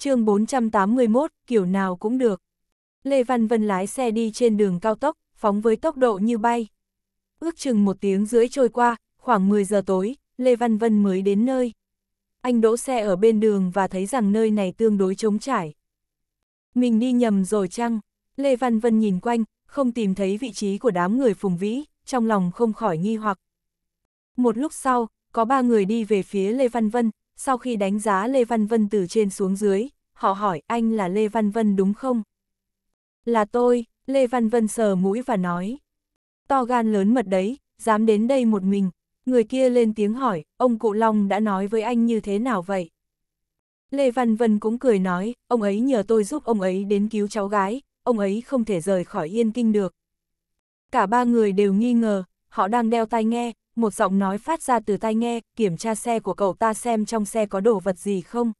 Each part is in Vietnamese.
chương 481, kiểu nào cũng được. Lê Văn Vân lái xe đi trên đường cao tốc, phóng với tốc độ như bay. Ước chừng một tiếng rưỡi trôi qua, khoảng 10 giờ tối, Lê Văn Vân mới đến nơi. Anh đỗ xe ở bên đường và thấy rằng nơi này tương đối trống trải. Mình đi nhầm rồi chăng? Lê Văn Vân nhìn quanh, không tìm thấy vị trí của đám người phùng vĩ, trong lòng không khỏi nghi hoặc. Một lúc sau, có ba người đi về phía Lê Văn Vân, sau khi đánh giá Lê Văn Vân từ trên xuống dưới, họ hỏi anh là Lê Văn Vân đúng không? Là tôi, Lê Văn Vân sờ mũi và nói. To gan lớn mật đấy, dám đến đây một mình. Người kia lên tiếng hỏi, ông cụ Long đã nói với anh như thế nào vậy? Lê Văn Vân cũng cười nói, ông ấy nhờ tôi giúp ông ấy đến cứu cháu gái, ông ấy không thể rời khỏi yên kinh được. Cả ba người đều nghi ngờ, họ đang đeo tai nghe, một giọng nói phát ra từ tai nghe, kiểm tra xe của cậu ta xem trong xe có đồ vật gì không.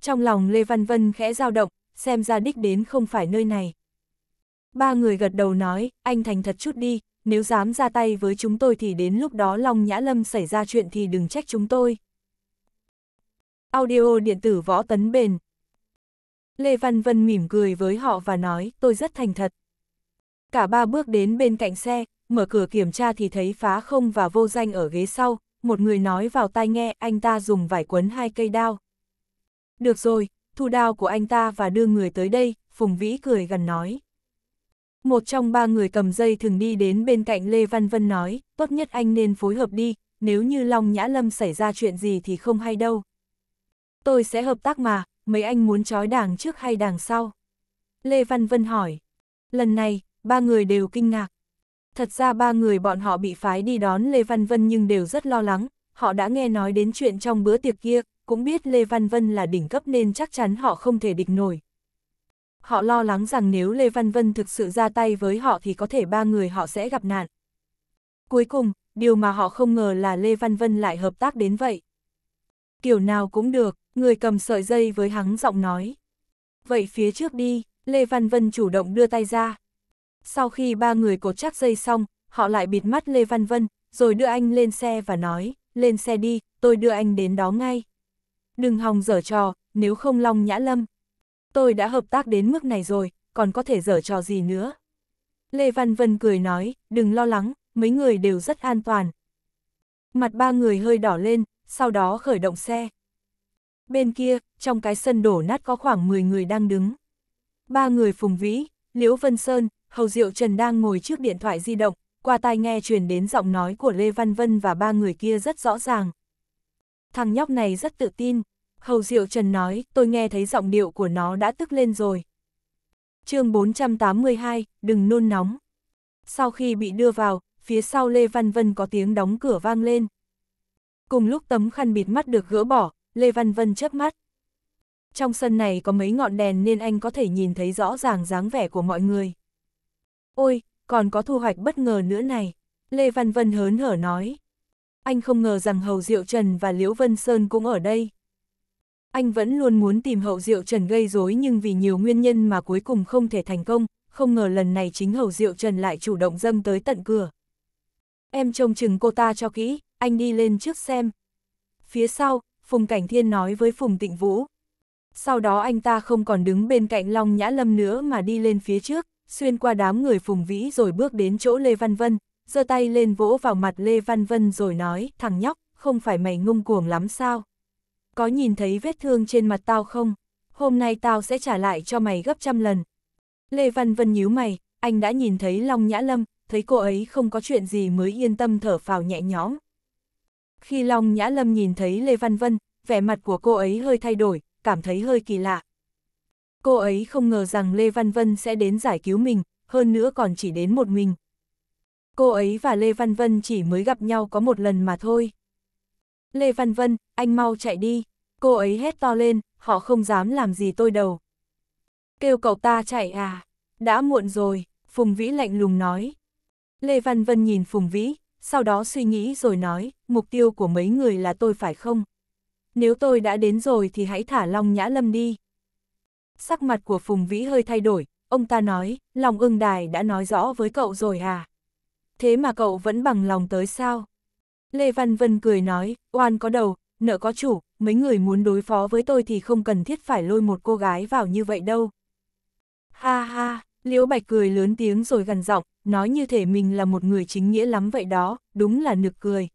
Trong lòng Lê Văn Vân khẽ dao động, xem ra đích đến không phải nơi này. Ba người gật đầu nói, anh thành thật chút đi, nếu dám ra tay với chúng tôi thì đến lúc đó Long Nhã Lâm xảy ra chuyện thì đừng trách chúng tôi. Audio điện tử võ tấn bền Lê Văn Vân mỉm cười với họ và nói, tôi rất thành thật. Cả ba bước đến bên cạnh xe, mở cửa kiểm tra thì thấy phá không và vô danh ở ghế sau, một người nói vào tai nghe anh ta dùng vải quấn hai cây đao. Được rồi, thu đao của anh ta và đưa người tới đây, Phùng Vĩ cười gần nói. Một trong ba người cầm dây thường đi đến bên cạnh Lê Văn Vân nói, tốt nhất anh nên phối hợp đi, nếu như Long Nhã Lâm xảy ra chuyện gì thì không hay đâu. Tôi sẽ hợp tác mà, mấy anh muốn trói đảng trước hay đảng sau? Lê Văn Vân hỏi. Lần này, ba người đều kinh ngạc, Thật ra ba người bọn họ bị phái đi đón Lê Văn Vân nhưng đều rất lo lắng, họ đã nghe nói đến chuyện trong bữa tiệc kia, cũng biết Lê Văn Vân là đỉnh cấp nên chắc chắn họ không thể địch nổi. Họ lo lắng rằng nếu Lê Văn Vân thực sự ra tay với họ thì có thể ba người họ sẽ gặp nạn. Cuối cùng, điều mà họ không ngờ là Lê Văn Vân lại hợp tác đến vậy. Kiểu nào cũng được, người cầm sợi dây với hắn giọng nói. Vậy phía trước đi, Lê Văn Vân chủ động đưa tay ra, sau khi ba người cột chắc dây xong, họ lại bịt mắt Lê Văn Vân, rồi đưa anh lên xe và nói, lên xe đi, tôi đưa anh đến đó ngay. Đừng hòng dở trò, nếu không long nhã lâm. Tôi đã hợp tác đến mức này rồi, còn có thể dở trò gì nữa. Lê Văn Vân cười nói, đừng lo lắng, mấy người đều rất an toàn. Mặt ba người hơi đỏ lên, sau đó khởi động xe. Bên kia, trong cái sân đổ nát có khoảng 10 người đang đứng. Ba người Phùng Vĩ, Liễu Vân Sơn Hầu Diệu Trần đang ngồi trước điện thoại di động, qua tai nghe truyền đến giọng nói của Lê Văn Vân và ba người kia rất rõ ràng. Thằng nhóc này rất tự tin, Hầu Diệu Trần nói, tôi nghe thấy giọng điệu của nó đã tức lên rồi. chương 482, đừng nôn nóng. Sau khi bị đưa vào, phía sau Lê Văn Vân có tiếng đóng cửa vang lên. Cùng lúc tấm khăn bịt mắt được gỡ bỏ, Lê Văn Vân chớp mắt. Trong sân này có mấy ngọn đèn nên anh có thể nhìn thấy rõ ràng dáng vẻ của mọi người. Ôi, còn có thu hoạch bất ngờ nữa này. Lê Văn Vân hớn hở nói. Anh không ngờ rằng Hầu Diệu Trần và Liễu Vân Sơn cũng ở đây. Anh vẫn luôn muốn tìm hầu Diệu Trần gây rối nhưng vì nhiều nguyên nhân mà cuối cùng không thể thành công, không ngờ lần này chính Hầu Diệu Trần lại chủ động dâng tới tận cửa. Em trông chừng cô ta cho kỹ, anh đi lên trước xem. Phía sau, Phùng Cảnh Thiên nói với Phùng Tịnh Vũ. Sau đó anh ta không còn đứng bên cạnh Long Nhã Lâm nữa mà đi lên phía trước xuyên qua đám người phùng vĩ rồi bước đến chỗ Lê Văn Vân, giơ tay lên vỗ vào mặt Lê Văn Vân rồi nói, thằng nhóc, không phải mày ngung cuồng lắm sao? Có nhìn thấy vết thương trên mặt tao không? Hôm nay tao sẽ trả lại cho mày gấp trăm lần. Lê Văn Vân nhíu mày, anh đã nhìn thấy Long Nhã Lâm, thấy cô ấy không có chuyện gì mới yên tâm thở phào nhẹ nhõm. Khi Long Nhã Lâm nhìn thấy Lê Văn Vân, vẻ mặt của cô ấy hơi thay đổi, cảm thấy hơi kỳ lạ, Cô ấy không ngờ rằng Lê Văn Vân sẽ đến giải cứu mình, hơn nữa còn chỉ đến một mình. Cô ấy và Lê Văn Vân chỉ mới gặp nhau có một lần mà thôi. Lê Văn Vân, anh mau chạy đi. Cô ấy hét to lên, họ không dám làm gì tôi đâu. Kêu cậu ta chạy à? Đã muộn rồi, Phùng Vĩ lạnh lùng nói. Lê Văn Vân nhìn Phùng Vĩ, sau đó suy nghĩ rồi nói, mục tiêu của mấy người là tôi phải không? Nếu tôi đã đến rồi thì hãy thả Long Nhã Lâm đi sắc mặt của Phùng Vĩ hơi thay đổi, ông ta nói, lòng ưng đài đã nói rõ với cậu rồi à? Thế mà cậu vẫn bằng lòng tới sao? Lê Văn Vân cười nói, oan có đầu, nợ có chủ, mấy người muốn đối phó với tôi thì không cần thiết phải lôi một cô gái vào như vậy đâu. Ha ha, Liễu Bạch cười lớn tiếng rồi gần giọng, nói như thể mình là một người chính nghĩa lắm vậy đó, đúng là nực cười.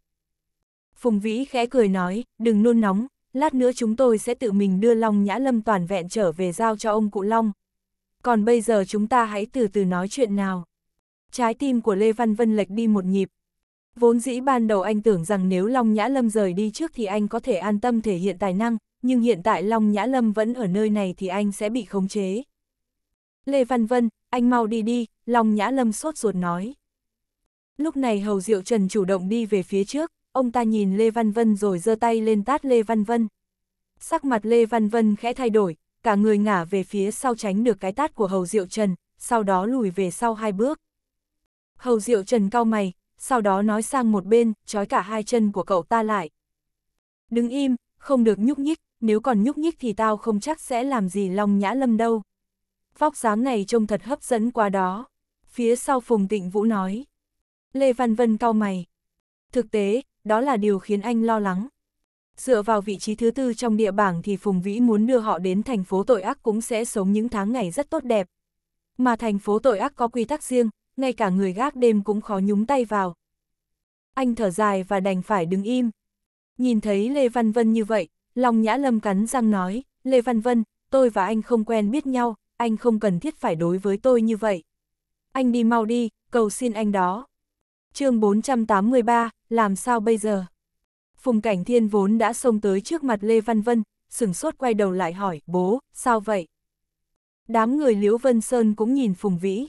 Phùng Vĩ khẽ cười nói, đừng nôn nóng, lát nữa chúng tôi sẽ tự mình đưa Long Nhã Lâm toàn vẹn trở về giao cho ông cụ Long. Còn bây giờ chúng ta hãy từ từ nói chuyện nào. Trái tim của Lê Văn Vân lệch đi một nhịp. Vốn dĩ ban đầu anh tưởng rằng nếu Long Nhã Lâm rời đi trước thì anh có thể an tâm thể hiện tài năng, nhưng hiện tại Long Nhã Lâm vẫn ở nơi này thì anh sẽ bị khống chế. Lê Văn Vân, anh mau đi đi, Long Nhã Lâm sốt ruột nói. Lúc này Hầu Diệu Trần chủ động đi về phía trước, ông ta nhìn Lê Văn Vân rồi giơ tay lên tát Lê Văn Vân. Sắc mặt Lê Văn Vân khẽ thay đổi, cả người ngả về phía sau tránh được cái tát của Hầu Diệu Trần, sau đó lùi về sau hai bước. Hầu Diệu Trần cau mày, sau đó nói sang một bên, trói cả hai chân của cậu ta lại. Đứng im, không được nhúc nhích, nếu còn nhúc nhích thì tao không chắc sẽ làm gì Long Nhã Lâm đâu. Vóc dáng này trông thật hấp dẫn quá đó. Phía sau Phùng Tịnh Vũ nói. Lê Văn Vân cau mày. Thực tế, đó là điều khiến anh lo lắng. Dựa vào vị trí thứ tư trong địa bảng thì Phùng Vĩ muốn đưa họ đến thành phố tội ác cũng sẽ sống những tháng ngày rất tốt đẹp. Mà thành phố tội ác có quy tắc riêng, ngay cả người gác đêm cũng khó nhúng tay vào. Anh thở dài và đành phải đứng im. Nhìn thấy Lê Văn Vân như vậy, Long Nhã Lâm cắn răng nói, Lê Văn Vân, tôi và anh không quen biết nhau, anh không cần thiết phải đối với tôi như vậy. Anh đi mau đi, cầu xin anh đó. chương 483, làm sao bây giờ? Phùng Cảnh Thiên vốn đã xông tới trước mặt Lê Văn Vân, sửng sốt quay đầu lại hỏi, bố, sao vậy? Đám người Liễu Vân Sơn cũng nhìn Phùng Vĩ.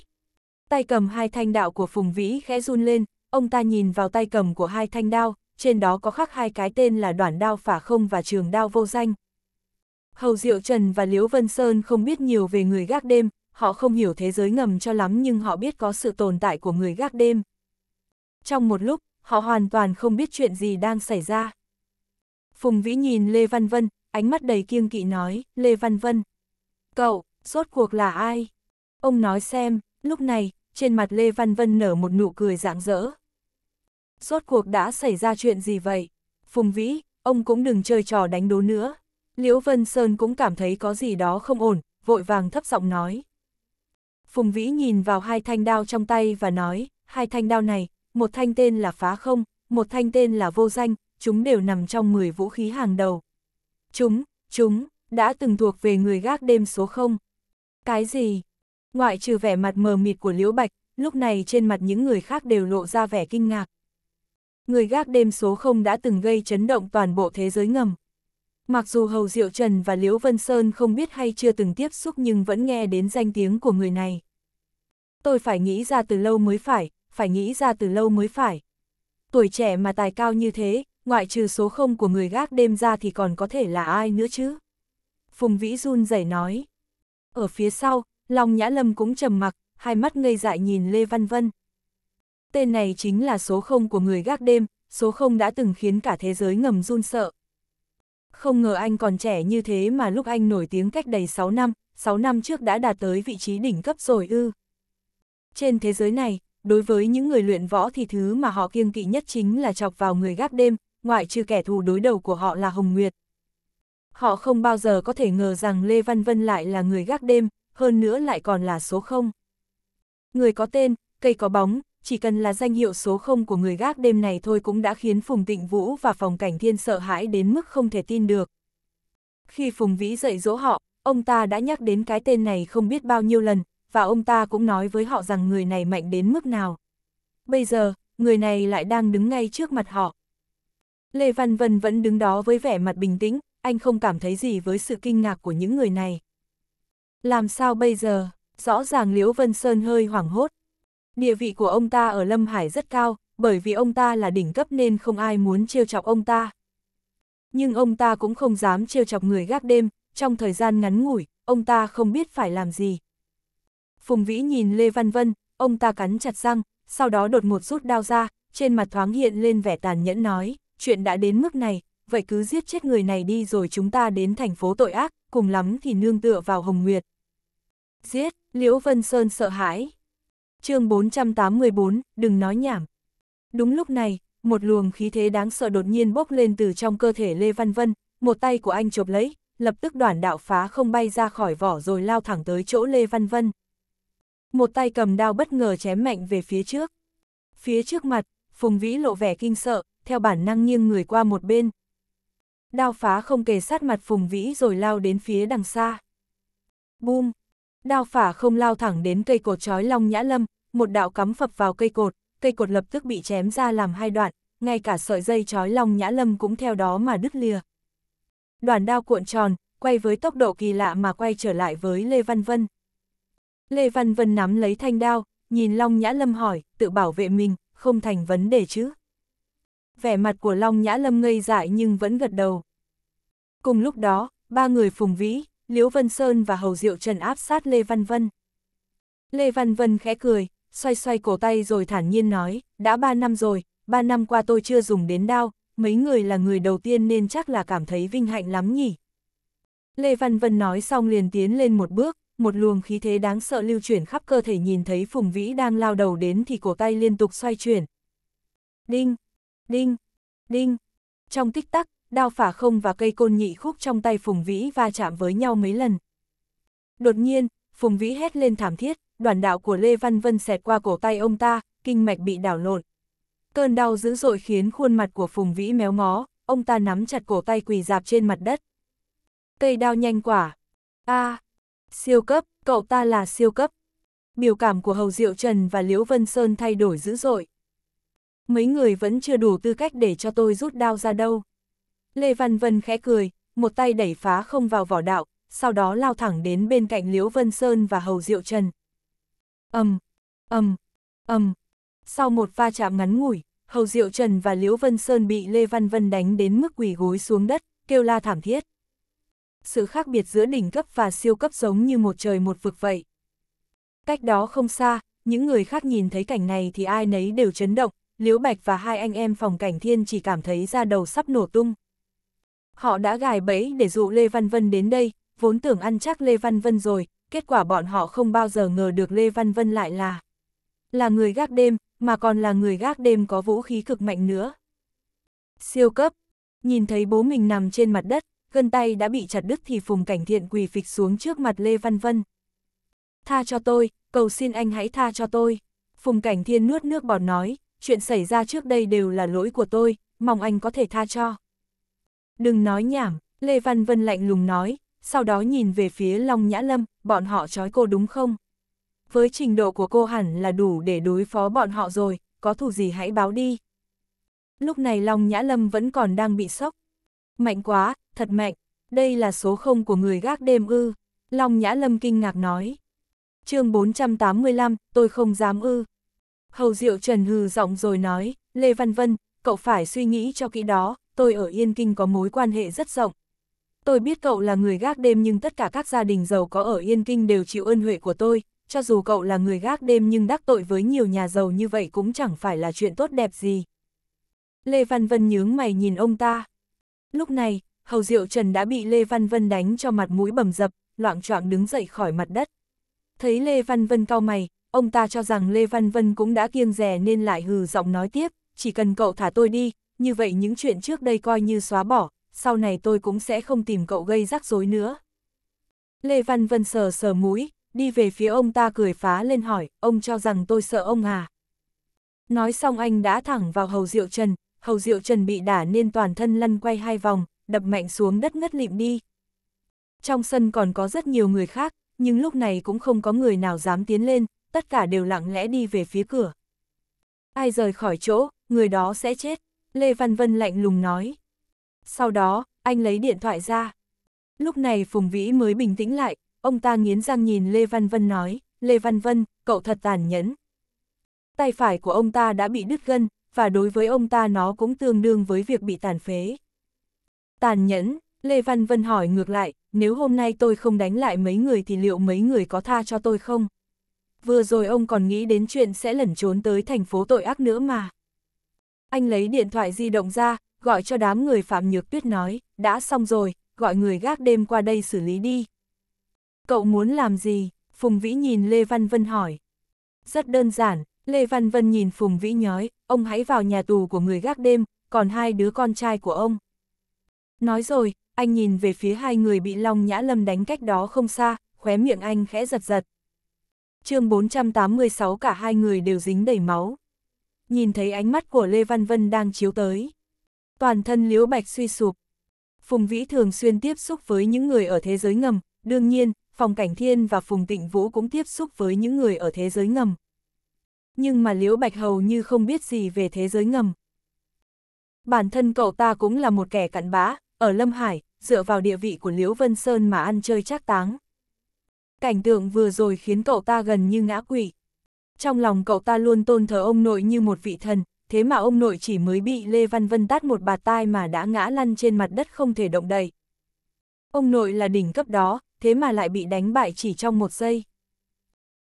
Tay cầm hai thanh đạo của Phùng Vĩ khẽ run lên, ông ta nhìn vào tay cầm của hai thanh đao, trên đó có khắc hai cái tên là đoàn đao phả không và trường đao vô danh. Hầu Diệu Trần và Liễu Vân Sơn không biết nhiều về người gác đêm, họ không hiểu thế giới ngầm cho lắm nhưng họ biết có sự tồn tại của người gác đêm. Trong một lúc, họ hoàn toàn không biết chuyện gì đang xảy ra. Phùng Vĩ nhìn Lê Văn Vân, ánh mắt đầy kiêng kỵ nói, Lê Văn Vân. Cậu, rốt cuộc là ai? Ông nói xem, lúc này, trên mặt Lê Văn Vân nở một nụ cười rạng rỡ. Rốt cuộc đã xảy ra chuyện gì vậy? Phùng Vĩ, ông cũng đừng chơi trò đánh đố nữa. Liễu Vân Sơn cũng cảm thấy có gì đó không ổn, vội vàng thấp giọng nói. Phùng Vĩ nhìn vào hai thanh đao trong tay và nói, hai thanh đao này, một thanh tên là phá không, một thanh tên là vô danh, chúng đều nằm trong 10 vũ khí hàng đầu. Chúng, chúng, đã từng thuộc về người gác đêm số 0. Cái gì? Ngoại trừ vẻ mặt mờ mịt của Liễu Bạch, lúc này trên mặt những người khác đều lộ ra vẻ kinh ngạc. Người gác đêm số 0 đã từng gây chấn động toàn bộ thế giới ngầm. Mặc dù Hầu Diệu Trần và Liễu Vân Sơn không biết hay chưa từng tiếp xúc nhưng vẫn nghe đến danh tiếng của người này. Tôi phải nghĩ ra từ lâu mới phải, phải nghĩ ra từ lâu mới phải. Tuổi trẻ mà tài cao như thế, ngoại trừ số không của người gác đêm ra thì còn có thể là ai nữa chứ? Phùng Vĩ run rẩy nói. Ở phía sau, Long Nhã Lâm cũng trầm mặc, hai mắt ngây dại nhìn Lê Văn Vân. Tên này chính là số không của người gác đêm, số không đã từng khiến cả thế giới ngầm run sợ. Không ngờ anh còn trẻ như thế mà lúc anh nổi tiếng cách đầy 6 năm, 6 năm trước đã đạt tới vị trí đỉnh cấp rồi ư. Trên thế giới này, đối với những người luyện võ thì thứ mà họ kiêng kỵ nhất chính là chọc vào người gác đêm, ngoại trừ kẻ thù đối đầu của họ là Hồng Nguyệt. Họ không bao giờ có thể ngờ rằng Lê Văn Vân lại là người gác đêm, hơn nữa lại còn là số 0. Người có tên, cây có bóng, chỉ cần là danh hiệu số 0 của người gác đêm này thôi cũng đã khiến Phùng Tịnh Vũ và Phòng Cảnh Thiên sợ hãi đến mức không thể tin được. Khi Phùng Vĩ dạy dỗ họ, ông ta đã nhắc đến cái tên này không biết bao nhiêu lần, và ông ta cũng nói với họ rằng người này mạnh đến mức nào. Bây giờ, người này lại đang đứng ngay trước mặt họ. Lê Văn Vân vẫn đứng đó với vẻ mặt bình tĩnh, anh không cảm thấy gì với sự kinh ngạc của những người này. Làm sao bây giờ? Rõ ràng Liễu Vân Sơn hơi hoảng hốt. Địa vị của ông ta ở Lâm Hải rất cao, bởi vì ông ta là đỉnh cấp nên không ai muốn trêu chọc ông ta. Nhưng ông ta cũng không dám trêu chọc người gác đêm, trong thời gian ngắn ngủi, ông ta không biết phải làm gì, Phùng Vĩ nhìn Lê Văn Vân, ông ta cắn chặt răng, sau đó đột một rút đao ra, trên mặt thoáng hiện lên vẻ tàn nhẫn nói, chuyện đã đến mức này, vậy cứ giết chết người này đi rồi chúng ta đến thành phố tội ác, cùng lắm thì nương tựa vào Hồng Nguyệt. Giết, Liễu Vân Sơn sợ hãi. chương 484, đừng nói nhảm. Đúng lúc này, một luồng khí thế đáng sợ đột nhiên bốc lên từ trong cơ thể Lê Văn Vân, một tay của anh chộp lấy, lập tức đoàn đạo phá không bay ra khỏi vỏ rồi lao thẳng tới chỗ Lê Văn Vân một tay cầm đao bất ngờ chém mạnh về phía trước. Phía trước mặt, Phùng Vĩ lộ vẻ kinh sợ, theo bản năng nghiêng người qua một bên. Đao phá không kề sát mặt Phùng Vĩ rồi lao đến phía đằng xa. Bum! Đao phả không lao thẳng đến cây cột trói long nhã lâm, một đạo cắm phập vào cây cột, cây cột lập tức bị chém ra làm hai đoạn, ngay cả sợi dây trói long nhã lâm cũng theo đó mà đứt lìa. Đoàn đao cuộn tròn, quay với tốc độ kỳ lạ mà quay trở lại với Lê Văn Vân. Lê Văn Vân nắm lấy thanh đao, nhìn Long Nhã Lâm hỏi, tự bảo vệ mình, không thành vấn đề chứ. Vẻ mặt của Long Nhã Lâm ngây dại nhưng vẫn gật đầu. Cùng lúc đó, ba người Phùng Vĩ, Liễu Vân Sơn và Hầu Diệu Trần áp sát Lê Văn Vân. Lê Văn Vân khẽ cười, xoay xoay cổ tay rồi thản nhiên nói, đã ba năm rồi, ba năm qua tôi chưa dùng đến đao, mấy người là người đầu tiên nên chắc là cảm thấy vinh hạnh lắm nhỉ. Lê Văn Vân nói xong liền tiến lên một bước, một luồng khí thế đáng sợ lưu chuyển khắp cơ thể nhìn thấy Phùng Vĩ đang lao đầu đến thì cổ tay liên tục xoay chuyển. Đinh, đinh, đinh. Trong tích tắc, đao phả không và cây côn nhị khúc trong tay Phùng Vĩ va chạm với nhau mấy lần. Đột nhiên, Phùng Vĩ hét lên thảm thiết, đoàn đạo của Lê Văn Vân xẹt qua cổ tay ông ta, kinh mạch bị đảo lộn. Cơn đau dữ dội khiến khuôn mặt của Phùng Vĩ méo mó, ông ta nắm chặt cổ tay quỳ dạp trên mặt đất. Cây đao nhanh quả. a à, Siêu cấp, cậu ta là siêu cấp. Biểu cảm của Hầu Diệu Trần và Liễu Vân Sơn thay đổi dữ dội. Mấy người vẫn chưa đủ tư cách để cho tôi rút đao ra đâu. Lê Văn Vân khẽ cười, một tay đẩy phá không vào vỏ đạo, sau đó lao thẳng đến bên cạnh Liễu Vân Sơn và Hầu Diệu Trần. Âm, um, âm, âm. Sau một va chạm ngắn ngủi, Hầu Diệu Trần và Liễu Vân Sơn bị Lê Văn Vân đánh đến mức quỳ gối xuống đất, kêu la thảm thiết sự khác biệt giữa đỉnh cấp và siêu cấp giống như một trời một vực vậy. Cách đó không xa, những người khác nhìn thấy cảnh này thì ai nấy đều chấn động, Liễu Bạch và hai anh em phòng cảnh thiên chỉ cảm thấy da đầu sắp nổ tung. Họ đã gài bẫy để dụ Lê Văn Vân đến đây, vốn tưởng ăn chắc Lê Văn Vân rồi, kết quả bọn họ không bao giờ ngờ được Lê Văn Vân lại là là người gác đêm, mà còn là người gác đêm có vũ khí cực mạnh nữa. Siêu cấp, nhìn thấy bố mình nằm trên mặt đất, gân tay đã bị chặt đứt thì Phùng Cảnh Thiện quỳ phịch xuống trước mặt Lê Văn Vân. Tha cho tôi, cầu xin anh hãy tha cho tôi. Phùng Cảnh Thiên nuốt nước bọt nói, chuyện xảy ra trước đây đều là lỗi của tôi, mong anh có thể tha cho. Đừng nói nhảm, Lê Văn Vân lạnh lùng nói, sau đó nhìn về phía Long Nhã Lâm, bọn họ trói cô đúng không? Với trình độ của cô hẳn là đủ để đối phó bọn họ rồi, có thù gì hãy báo đi. Lúc này Long Nhã Lâm vẫn còn đang bị sốc, Mạnh quá, thật mạnh, đây là số không của người gác đêm ư. Long Nhã Lâm kinh ngạc nói. chương 485, tôi không dám ư. Hầu Diệu Trần hừ giọng rồi nói, Lê Văn Vân, cậu phải suy nghĩ cho kỹ đó, tôi ở Yên Kinh có mối quan hệ rất rộng. Tôi biết cậu là người gác đêm nhưng tất cả các gia đình giàu có ở Yên Kinh đều chịu ơn huệ của tôi, cho dù cậu là người gác đêm nhưng đắc tội với nhiều nhà giàu như vậy cũng chẳng phải là chuyện tốt đẹp gì. Lê Văn Vân nhướng mày nhìn ông ta. Lúc này, Hầu Diệu Trần đã bị Lê Văn Vân đánh cho mặt mũi bầm dập, loạn choạng đứng dậy khỏi mặt đất. Thấy Lê Văn Vân cau mày, ông ta cho rằng Lê Văn Vân cũng đã kiêng rè nên lại hừ giọng nói tiếp, chỉ cần cậu thả tôi đi, như vậy những chuyện trước đây coi như xóa bỏ, sau này tôi cũng sẽ không tìm cậu gây rắc rối nữa. Lê Văn Vân sờ sờ mũi, đi về phía ông ta cười phá lên hỏi, ông cho rằng tôi sợ ông à. Nói xong anh đã thẳng vào Hầu Diệu Trần, Hầu Diệu Trần bị đả nên toàn thân lăn quay hai vòng, đập mạnh xuống đất ngất lịm đi. Trong sân còn có rất nhiều người khác, nhưng lúc này cũng không có người nào dám tiến lên, tất cả đều lặng lẽ đi về phía cửa. Ai rời khỏi chỗ, người đó sẽ chết, Lê Văn Vân lạnh lùng nói. Sau đó, anh lấy điện thoại ra. Lúc này Phùng Vĩ mới bình tĩnh lại, ông ta nghiến răng nhìn Lê Văn Vân nói, Lê Văn Vân, cậu thật tàn nhẫn. Tay phải của ông ta đã bị đứt gân, và đối với ông ta nó cũng tương đương với việc bị tàn phế. Tàn nhẫn, Lê Văn Vân hỏi ngược lại, nếu hôm nay tôi không đánh lại mấy người thì liệu mấy người có tha cho tôi không? Vừa rồi ông còn nghĩ đến chuyện sẽ lẩn trốn tới thành phố tội ác nữa mà. Anh lấy điện thoại di động ra, gọi cho đám người Phạm Nhược Tuyết nói, đã xong rồi, gọi người gác đêm qua đây xử lý đi. Cậu muốn làm gì? Phùng Vĩ nhìn Lê Văn Vân hỏi. Rất đơn giản, Lê Văn Vân nhìn Phùng Vĩ nhói, ông hãy vào nhà tù của người gác đêm, còn hai đứa con trai của ông. Nói rồi, anh nhìn về phía hai người bị Long Nhã Lâm đánh cách đó không xa, khóe miệng anh khẽ giật giật. chương 486 cả hai người đều dính đầy máu. Nhìn thấy ánh mắt của Lê Văn Vân đang chiếu tới. Toàn thân liễu bạch suy sụp. Phùng Vĩ thường xuyên tiếp xúc với những người ở thế giới ngầm, đương nhiên, Phòng Cảnh Thiên và Phùng Tịnh Vũ cũng tiếp xúc với những người ở thế giới ngầm nhưng mà Liễu Bạch hầu như không biết gì về thế giới ngầm. Bản thân cậu ta cũng là một kẻ cặn bã, ở Lâm Hải, dựa vào địa vị của Liễu Vân Sơn mà ăn chơi trác táng. Cảnh tượng vừa rồi khiến cậu ta gần như ngã quỷ. Trong lòng cậu ta luôn tôn thờ ông nội như một vị thần, thế mà ông nội chỉ mới bị Lê Văn Vân tát một bà tai mà đã ngã lăn trên mặt đất không thể động đậy. Ông nội là đỉnh cấp đó, thế mà lại bị đánh bại chỉ trong một giây.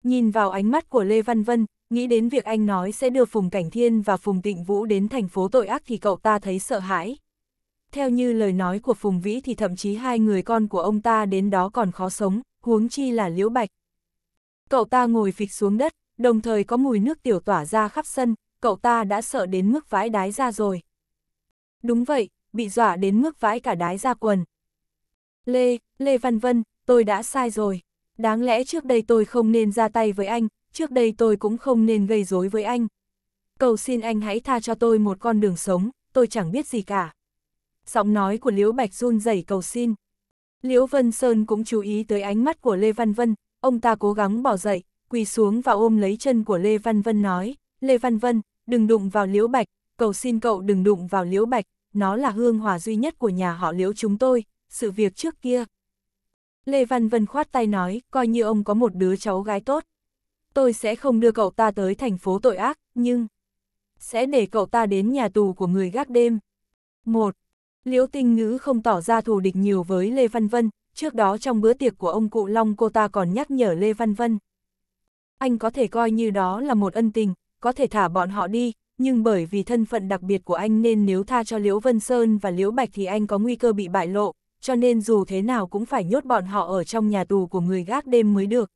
Nhìn vào ánh mắt của Lê Văn Vân, nghĩ đến việc anh nói sẽ đưa Phùng Cảnh Thiên và Phùng Tịnh Vũ đến thành phố tội ác thì cậu ta thấy sợ hãi. Theo như lời nói của Phùng Vĩ thì thậm chí hai người con của ông ta đến đó còn khó sống, huống chi là Liễu Bạch. Cậu ta ngồi phịch xuống đất, đồng thời có mùi nước tiểu tỏa ra khắp sân, cậu ta đã sợ đến mức vãi đái ra rồi. Đúng vậy, bị dọa đến mức vãi cả đái ra quần. Lê, Lê Văn Vân, tôi đã sai rồi. Đáng lẽ trước đây tôi không nên ra tay với anh, trước đây tôi cũng không nên gây rối với anh. Cầu xin anh hãy tha cho tôi một con đường sống, tôi chẳng biết gì cả. Giọng nói của Liễu Bạch run rẩy cầu xin. Liễu Vân Sơn cũng chú ý tới ánh mắt của Lê Văn Vân, ông ta cố gắng bỏ dậy, quỳ xuống và ôm lấy chân của Lê Văn Vân nói, Lê Văn Vân, đừng đụng vào Liễu Bạch, cầu xin cậu đừng đụng vào Liễu Bạch, nó là hương hòa duy nhất của nhà họ Liễu chúng tôi, sự việc trước kia. Lê Văn Vân khoát tay nói, coi như ông có một đứa cháu gái tốt tôi sẽ không đưa cậu ta tới thành phố tội ác, nhưng sẽ để cậu ta đến nhà tù của người gác đêm. 1. Liễu Tinh Ngữ không tỏ ra thù địch nhiều với Lê Văn Vân, trước đó trong bữa tiệc của ông cụ Long cô ta còn nhắc nhở Lê Văn Vân. Anh có thể coi như đó là một ân tình, có thể thả bọn họ đi, nhưng bởi vì thân phận đặc biệt của anh nên nếu tha cho Liễu Vân Sơn và Liễu Bạch thì anh có nguy cơ bị bại lộ, cho nên dù thế nào cũng phải nhốt bọn họ ở trong nhà tù của người gác đêm mới được.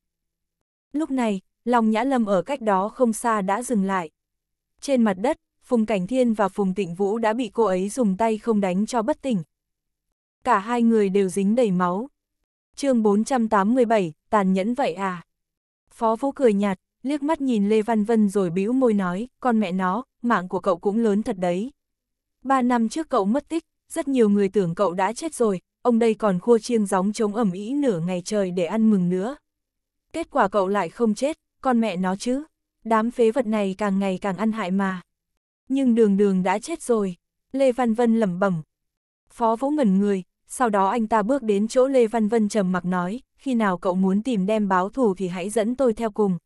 Lúc này, Long Nhã Lâm ở cách đó không xa đã dừng lại. Trên mặt đất, Phùng Cảnh Thiên và Phùng Tịnh Vũ đã bị cô ấy dùng tay không đánh cho bất tỉnh. Cả hai người đều dính đầy máu. chương 487, tàn nhẫn vậy à? Phó Vũ cười nhạt, liếc mắt nhìn Lê Văn Vân rồi bĩu môi nói, con mẹ nó, mạng của cậu cũng lớn thật đấy. Ba năm trước cậu mất tích, rất nhiều người tưởng cậu đã chết rồi, ông đây còn khua chiêng gióng chống ẩm ý nửa ngày trời để ăn mừng nữa. Kết quả cậu lại không chết, con mẹ nó chứ, đám phế vật này càng ngày càng ăn hại mà. Nhưng đường đường đã chết rồi, Lê Văn Vân lẩm bẩm. Phó Vũ ngẩn người, sau đó anh ta bước đến chỗ Lê Văn Vân trầm mặc nói, khi nào cậu muốn tìm đem báo thù thì hãy dẫn tôi theo cùng.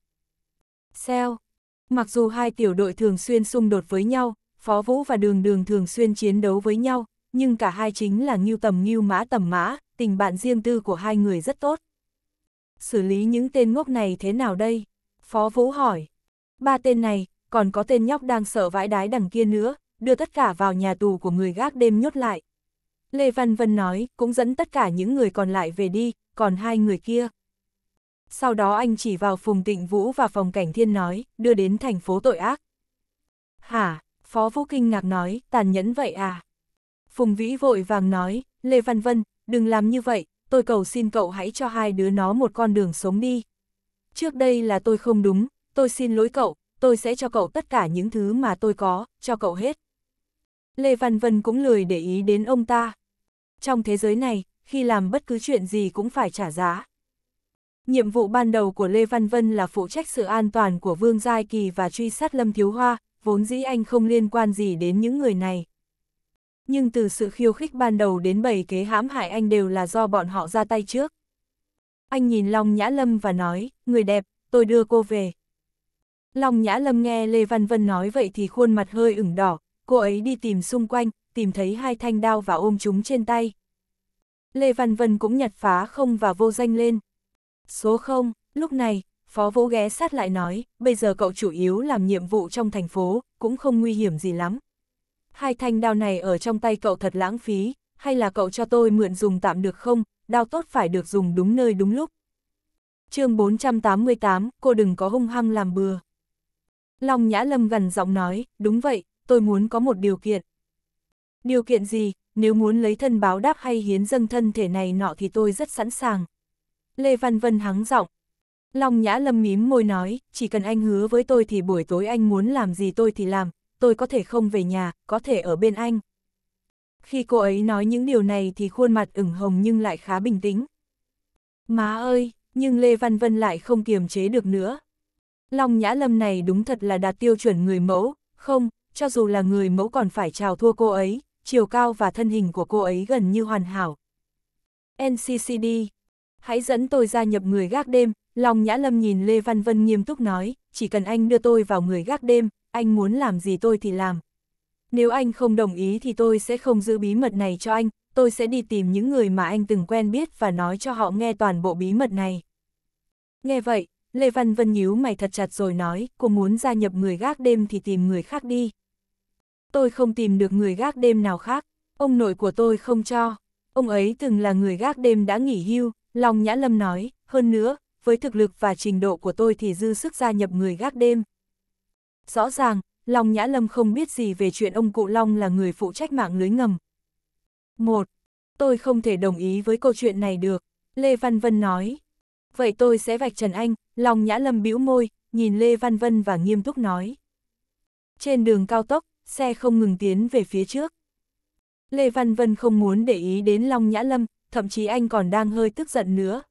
Xeo, mặc dù hai tiểu đội thường xuyên xung đột với nhau, Phó Vũ và Đường Đường thường xuyên chiến đấu với nhau, nhưng cả hai chính là nghiêu tầm nghiêu mã tầm mã, tình bạn riêng tư của hai người rất tốt. Xử lý những tên ngốc này thế nào đây? Phó Vũ hỏi. Ba tên này, còn có tên nhóc đang sợ vãi đái đằng kia nữa, đưa tất cả vào nhà tù của người gác đêm nhốt lại. Lê Văn Vân nói, cũng dẫn tất cả những người còn lại về đi, còn hai người kia. Sau đó anh chỉ vào Phùng Tịnh Vũ và phòng cảnh thiên nói, đưa đến thành phố tội ác. Hả, Phó Vũ Kinh ngạc nói, tàn nhẫn vậy à? Phùng Vĩ vội vàng nói, Lê Văn Vân, đừng làm như vậy, tôi cầu xin cậu hãy cho hai đứa nó một con đường sống đi trước đây là tôi không đúng, tôi xin lỗi cậu, tôi sẽ cho cậu tất cả những thứ mà tôi có, cho cậu hết. Lê Văn Vân cũng lười để ý đến ông ta. Trong thế giới này, khi làm bất cứ chuyện gì cũng phải trả giá. Nhiệm vụ ban đầu của Lê Văn Vân là phụ trách sự an toàn của Vương Giai Kỳ và truy sát Lâm Thiếu Hoa, vốn dĩ anh không liên quan gì đến những người này. Nhưng từ sự khiêu khích ban đầu đến bầy kế hãm hại anh đều là do bọn họ ra tay trước. Anh nhìn Long Nhã Lâm và nói, người đẹp, tôi đưa cô về. Long Nhã Lâm nghe Lê Văn Vân nói vậy thì khuôn mặt hơi ửng đỏ, cô ấy đi tìm xung quanh, tìm thấy hai thanh đao và ôm chúng trên tay. Lê Văn Vân cũng nhặt phá không và vô danh lên. Số không, lúc này, Phó Vũ ghé sát lại nói, bây giờ cậu chủ yếu làm nhiệm vụ trong thành phố, cũng không nguy hiểm gì lắm. Hai thanh đao này ở trong tay cậu thật lãng phí, hay là cậu cho tôi mượn dùng tạm được không, đao tốt phải được dùng đúng nơi đúng lúc. chương 488, cô đừng có hung hăng làm bừa. Long Nhã Lâm gần giọng nói, đúng vậy, tôi muốn có một điều kiện. Điều kiện gì, nếu muốn lấy thân báo đáp hay hiến dâng thân thể này nọ thì tôi rất sẵn sàng. Lê Văn Vân hắng giọng. Long Nhã Lâm mím môi nói, chỉ cần anh hứa với tôi thì buổi tối anh muốn làm gì tôi thì làm, tôi có thể không về nhà, có thể ở bên anh. Khi cô ấy nói những điều này thì khuôn mặt ửng hồng nhưng lại khá bình tĩnh. Má ơi, nhưng Lê Văn Vân lại không kiềm chế được nữa. Long Nhã Lâm này đúng thật là đạt tiêu chuẩn người mẫu, không, cho dù là người mẫu còn phải chào thua cô ấy, chiều cao và thân hình của cô ấy gần như hoàn hảo. NCCD, hãy dẫn tôi ra nhập người gác đêm, Long Nhã Lâm nhìn Lê Văn Vân nghiêm túc nói, chỉ cần anh đưa tôi vào người gác đêm, anh muốn làm gì tôi thì làm nếu anh không đồng ý thì tôi sẽ không giữ bí mật này cho anh, tôi sẽ đi tìm những người mà anh từng quen biết và nói cho họ nghe toàn bộ bí mật này. Nghe vậy, Lê Văn Vân nhíu mày thật chặt rồi nói, cô muốn gia nhập người gác đêm thì tìm người khác đi. Tôi không tìm được người gác đêm nào khác, ông nội của tôi không cho. Ông ấy từng là người gác đêm đã nghỉ hưu, Long Nhã Lâm nói, hơn nữa, với thực lực và trình độ của tôi thì dư sức gia nhập người gác đêm. Rõ ràng, Long Nhã Lâm không biết gì về chuyện ông cụ Long là người phụ trách mạng lưới ngầm. Một, Tôi không thể đồng ý với câu chuyện này được, Lê Văn Vân nói. Vậy tôi sẽ vạch trần anh, Long Nhã Lâm bĩu môi, nhìn Lê Văn Vân và nghiêm túc nói. Trên đường cao tốc, xe không ngừng tiến về phía trước. Lê Văn Vân không muốn để ý đến Long Nhã Lâm, thậm chí anh còn đang hơi tức giận nữa.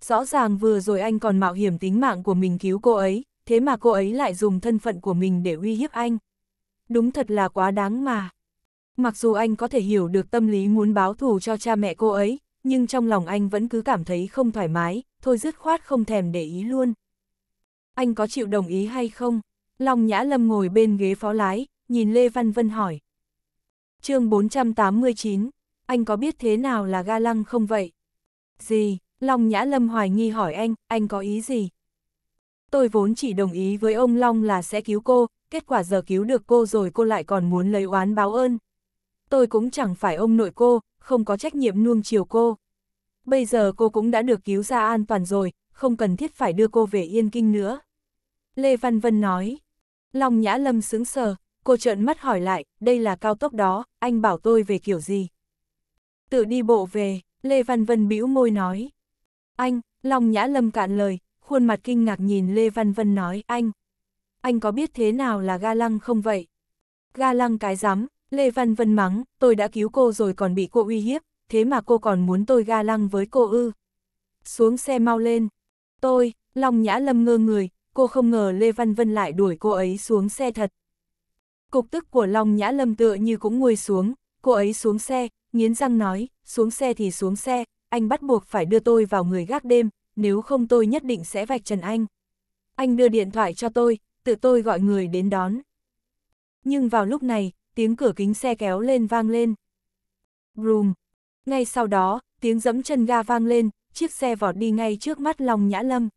Rõ ràng vừa rồi anh còn mạo hiểm tính mạng của mình cứu cô ấy, thế mà cô ấy lại dùng thân phận của mình để uy hiếp anh. Đúng thật là quá đáng mà. Mặc dù anh có thể hiểu được tâm lý muốn báo thù cho cha mẹ cô ấy, nhưng trong lòng anh vẫn cứ cảm thấy không thoải mái, thôi dứt khoát không thèm để ý luôn. Anh có chịu đồng ý hay không? Long Nhã Lâm ngồi bên ghế phó lái, nhìn Lê Văn Vân hỏi. chương 489, anh có biết thế nào là ga lăng không vậy? Gì? Long Nhã Lâm hoài nghi hỏi anh, anh có ý gì? Tôi vốn chỉ đồng ý với ông Long là sẽ cứu cô, kết quả giờ cứu được cô rồi cô lại còn muốn lấy oán báo ơn. Tôi cũng chẳng phải ông nội cô, không có trách nhiệm nuông chiều cô. Bây giờ cô cũng đã được cứu ra an toàn rồi, không cần thiết phải đưa cô về Yên Kinh nữa. Lê Văn Vân nói. Long Nhã Lâm sướng sờ, cô trợn mắt hỏi lại, đây là cao tốc đó, anh bảo tôi về kiểu gì? Tự đi bộ về, Lê Văn Vân bĩu môi nói. Anh, Long Nhã Lâm cạn lời, khuôn mặt kinh ngạc nhìn Lê Văn Vân nói, anh, anh có biết thế nào là ga lăng không vậy? Ga lăng cái rắm Lê Văn Vân mắng, tôi đã cứu cô rồi còn bị cô uy hiếp, thế mà cô còn muốn tôi ga lăng với cô ư. Xuống xe mau lên. Tôi, Long Nhã Lâm ngơ người, cô không ngờ Lê Văn Vân lại đuổi cô ấy xuống xe thật. Cục tức của Long Nhã Lâm tựa như cũng nguôi xuống, cô ấy xuống xe, nghiến răng nói, xuống xe thì xuống xe, anh bắt buộc phải đưa tôi vào người gác đêm, nếu không tôi nhất định sẽ vạch trần anh. Anh đưa điện thoại cho tôi, tự tôi gọi người đến đón. Nhưng vào lúc này, tiếng cửa kính xe kéo lên vang lên. Broom. Ngay sau đó, tiếng giẫm chân ga vang lên, chiếc xe vọt đi ngay trước mắt Long Nhã Lâm.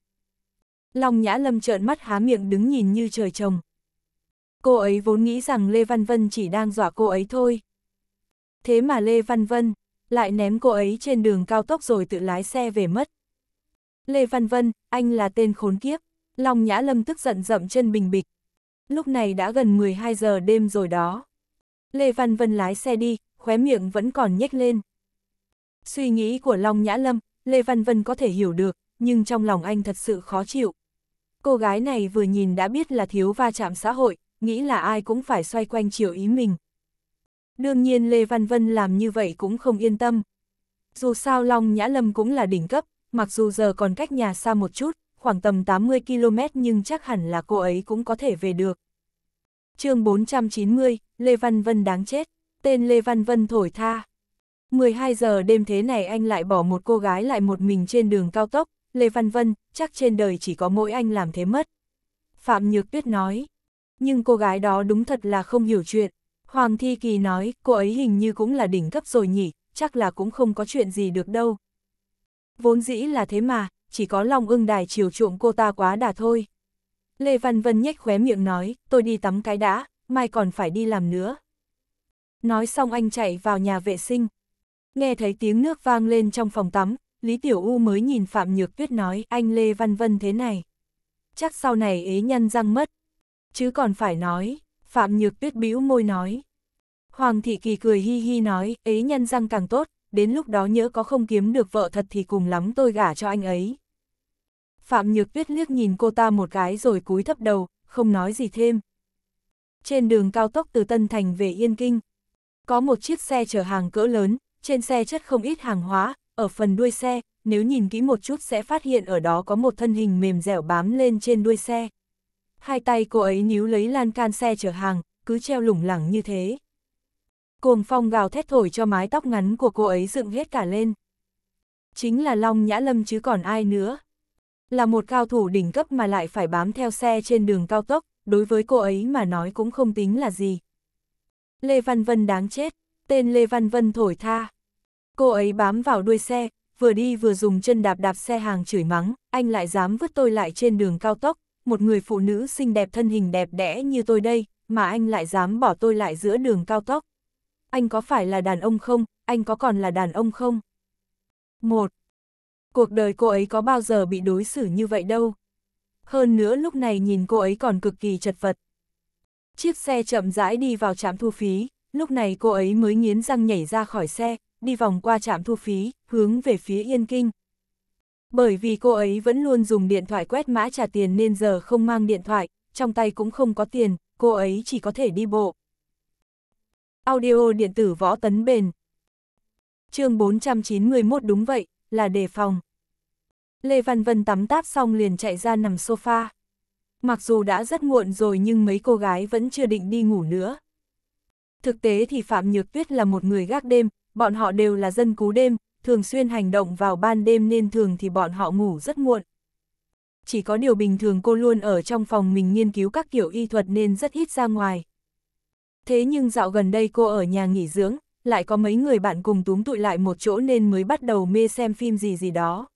Long Nhã Lâm trợn mắt há miệng đứng nhìn như trời trồng. Cô ấy vốn nghĩ rằng Lê Văn Vân chỉ đang dọa cô ấy thôi. Thế mà Lê Văn Vân lại ném cô ấy trên đường cao tốc rồi tự lái xe về mất. Lê Văn Vân, anh là tên khốn kiếp. Long Nhã Lâm tức giận dậm chân bình bịch. Lúc này đã gần 12 giờ đêm rồi đó. Lê Văn Vân lái xe đi, khóe miệng vẫn còn nhếch lên. Suy nghĩ của Long Nhã Lâm, Lê Văn Vân có thể hiểu được, nhưng trong lòng anh thật sự khó chịu. Cô gái này vừa nhìn đã biết là thiếu va chạm xã hội, nghĩ là ai cũng phải xoay quanh chiều ý mình. Đương nhiên Lê Văn Vân làm như vậy cũng không yên tâm. Dù sao Long Nhã Lâm cũng là đỉnh cấp, mặc dù giờ còn cách nhà xa một chút, khoảng tầm 80 km nhưng chắc hẳn là cô ấy cũng có thể về được. chương 490, Lê Văn Vân đáng chết, tên Lê Văn Vân thổi tha. 12 giờ đêm thế này anh lại bỏ một cô gái lại một mình trên đường cao tốc, Lê Văn Vân, chắc trên đời chỉ có mỗi anh làm thế mất. Phạm Nhược Tuyết nói, nhưng cô gái đó đúng thật là không hiểu chuyện. Hoàng Thi Kỳ nói, cô ấy hình như cũng là đỉnh cấp rồi nhỉ, chắc là cũng không có chuyện gì được đâu vốn dĩ là thế mà, chỉ có lòng ưng đài chiều chuộng cô ta quá đà thôi. Lê Văn Vân nhếch khóe miệng nói, tôi đi tắm cái đã, mai còn phải đi làm nữa. Nói xong anh chạy vào nhà vệ sinh. Nghe thấy tiếng nước vang lên trong phòng tắm, Lý Tiểu U mới nhìn Phạm Nhược Tuyết nói, anh Lê Văn Vân thế này. Chắc sau này ế nhân răng mất. Chứ còn phải nói, Phạm Nhược Tuyết bĩu môi nói. Hoàng Thị Kỳ cười hi hi nói, ế nhân răng càng tốt, đến lúc đó nhớ có không kiếm được vợ thật thì cùng lắm tôi gả cho anh ấy. Phạm Nhược Tuyết liếc nhìn cô ta một cái rồi cúi thấp đầu, không nói gì thêm. Trên đường cao tốc từ Tân Thành về Yên Kinh, có một chiếc xe chở hàng cỡ lớn, trên xe chất không ít hàng hóa, ở phần đuôi xe, nếu nhìn kỹ một chút sẽ phát hiện ở đó có một thân hình mềm dẻo bám lên trên đuôi xe. Hai tay cô ấy níu lấy lan can xe chở hàng, cứ treo lủng lẳng như thế cuồng phong gào thét thổi cho mái tóc ngắn của cô ấy dựng hết cả lên. Chính là Long Nhã Lâm chứ còn ai nữa. Là một cao thủ đỉnh cấp mà lại phải bám theo xe trên đường cao tốc, đối với cô ấy mà nói cũng không tính là gì. Lê Văn Vân đáng chết, tên Lê Văn Vân thổi tha. Cô ấy bám vào đuôi xe, vừa đi vừa dùng chân đạp đạp xe hàng chửi mắng, anh lại dám vứt tôi lại trên đường cao tốc, một người phụ nữ xinh đẹp thân hình đẹp đẽ như tôi đây, mà anh lại dám bỏ tôi lại giữa đường cao tốc anh có phải là đàn ông không, anh có còn là đàn ông không? Một, Cuộc đời cô ấy có bao giờ bị đối xử như vậy đâu. Hơn nữa lúc này nhìn cô ấy còn cực kỳ chật vật. Chiếc xe chậm rãi đi vào trạm thu phí, lúc này cô ấy mới nghiến răng nhảy ra khỏi xe, đi vòng qua trạm thu phí, hướng về phía Yên Kinh. Bởi vì cô ấy vẫn luôn dùng điện thoại quét mã trả tiền nên giờ không mang điện thoại, trong tay cũng không có tiền, cô ấy chỉ có thể đi bộ. Audio điện tử võ tấn bền. chương 491 đúng vậy, là đề phòng. Lê Văn Vân tắm táp xong liền chạy ra nằm sofa. Mặc dù đã rất muộn rồi nhưng mấy cô gái vẫn chưa định đi ngủ nữa. Thực tế thì Phạm Nhược Tuyết là một người gác đêm, bọn họ đều là dân cú đêm, thường xuyên hành động vào ban đêm nên thường thì bọn họ ngủ rất muộn. Chỉ có điều bình thường cô luôn ở trong phòng mình nghiên cứu các kiểu y thuật nên rất ít ra ngoài. Thế nhưng dạo gần đây cô ở nhà nghỉ dưỡng, lại có mấy người bạn cùng túm tụi lại một chỗ nên mới bắt đầu mê xem phim gì gì đó.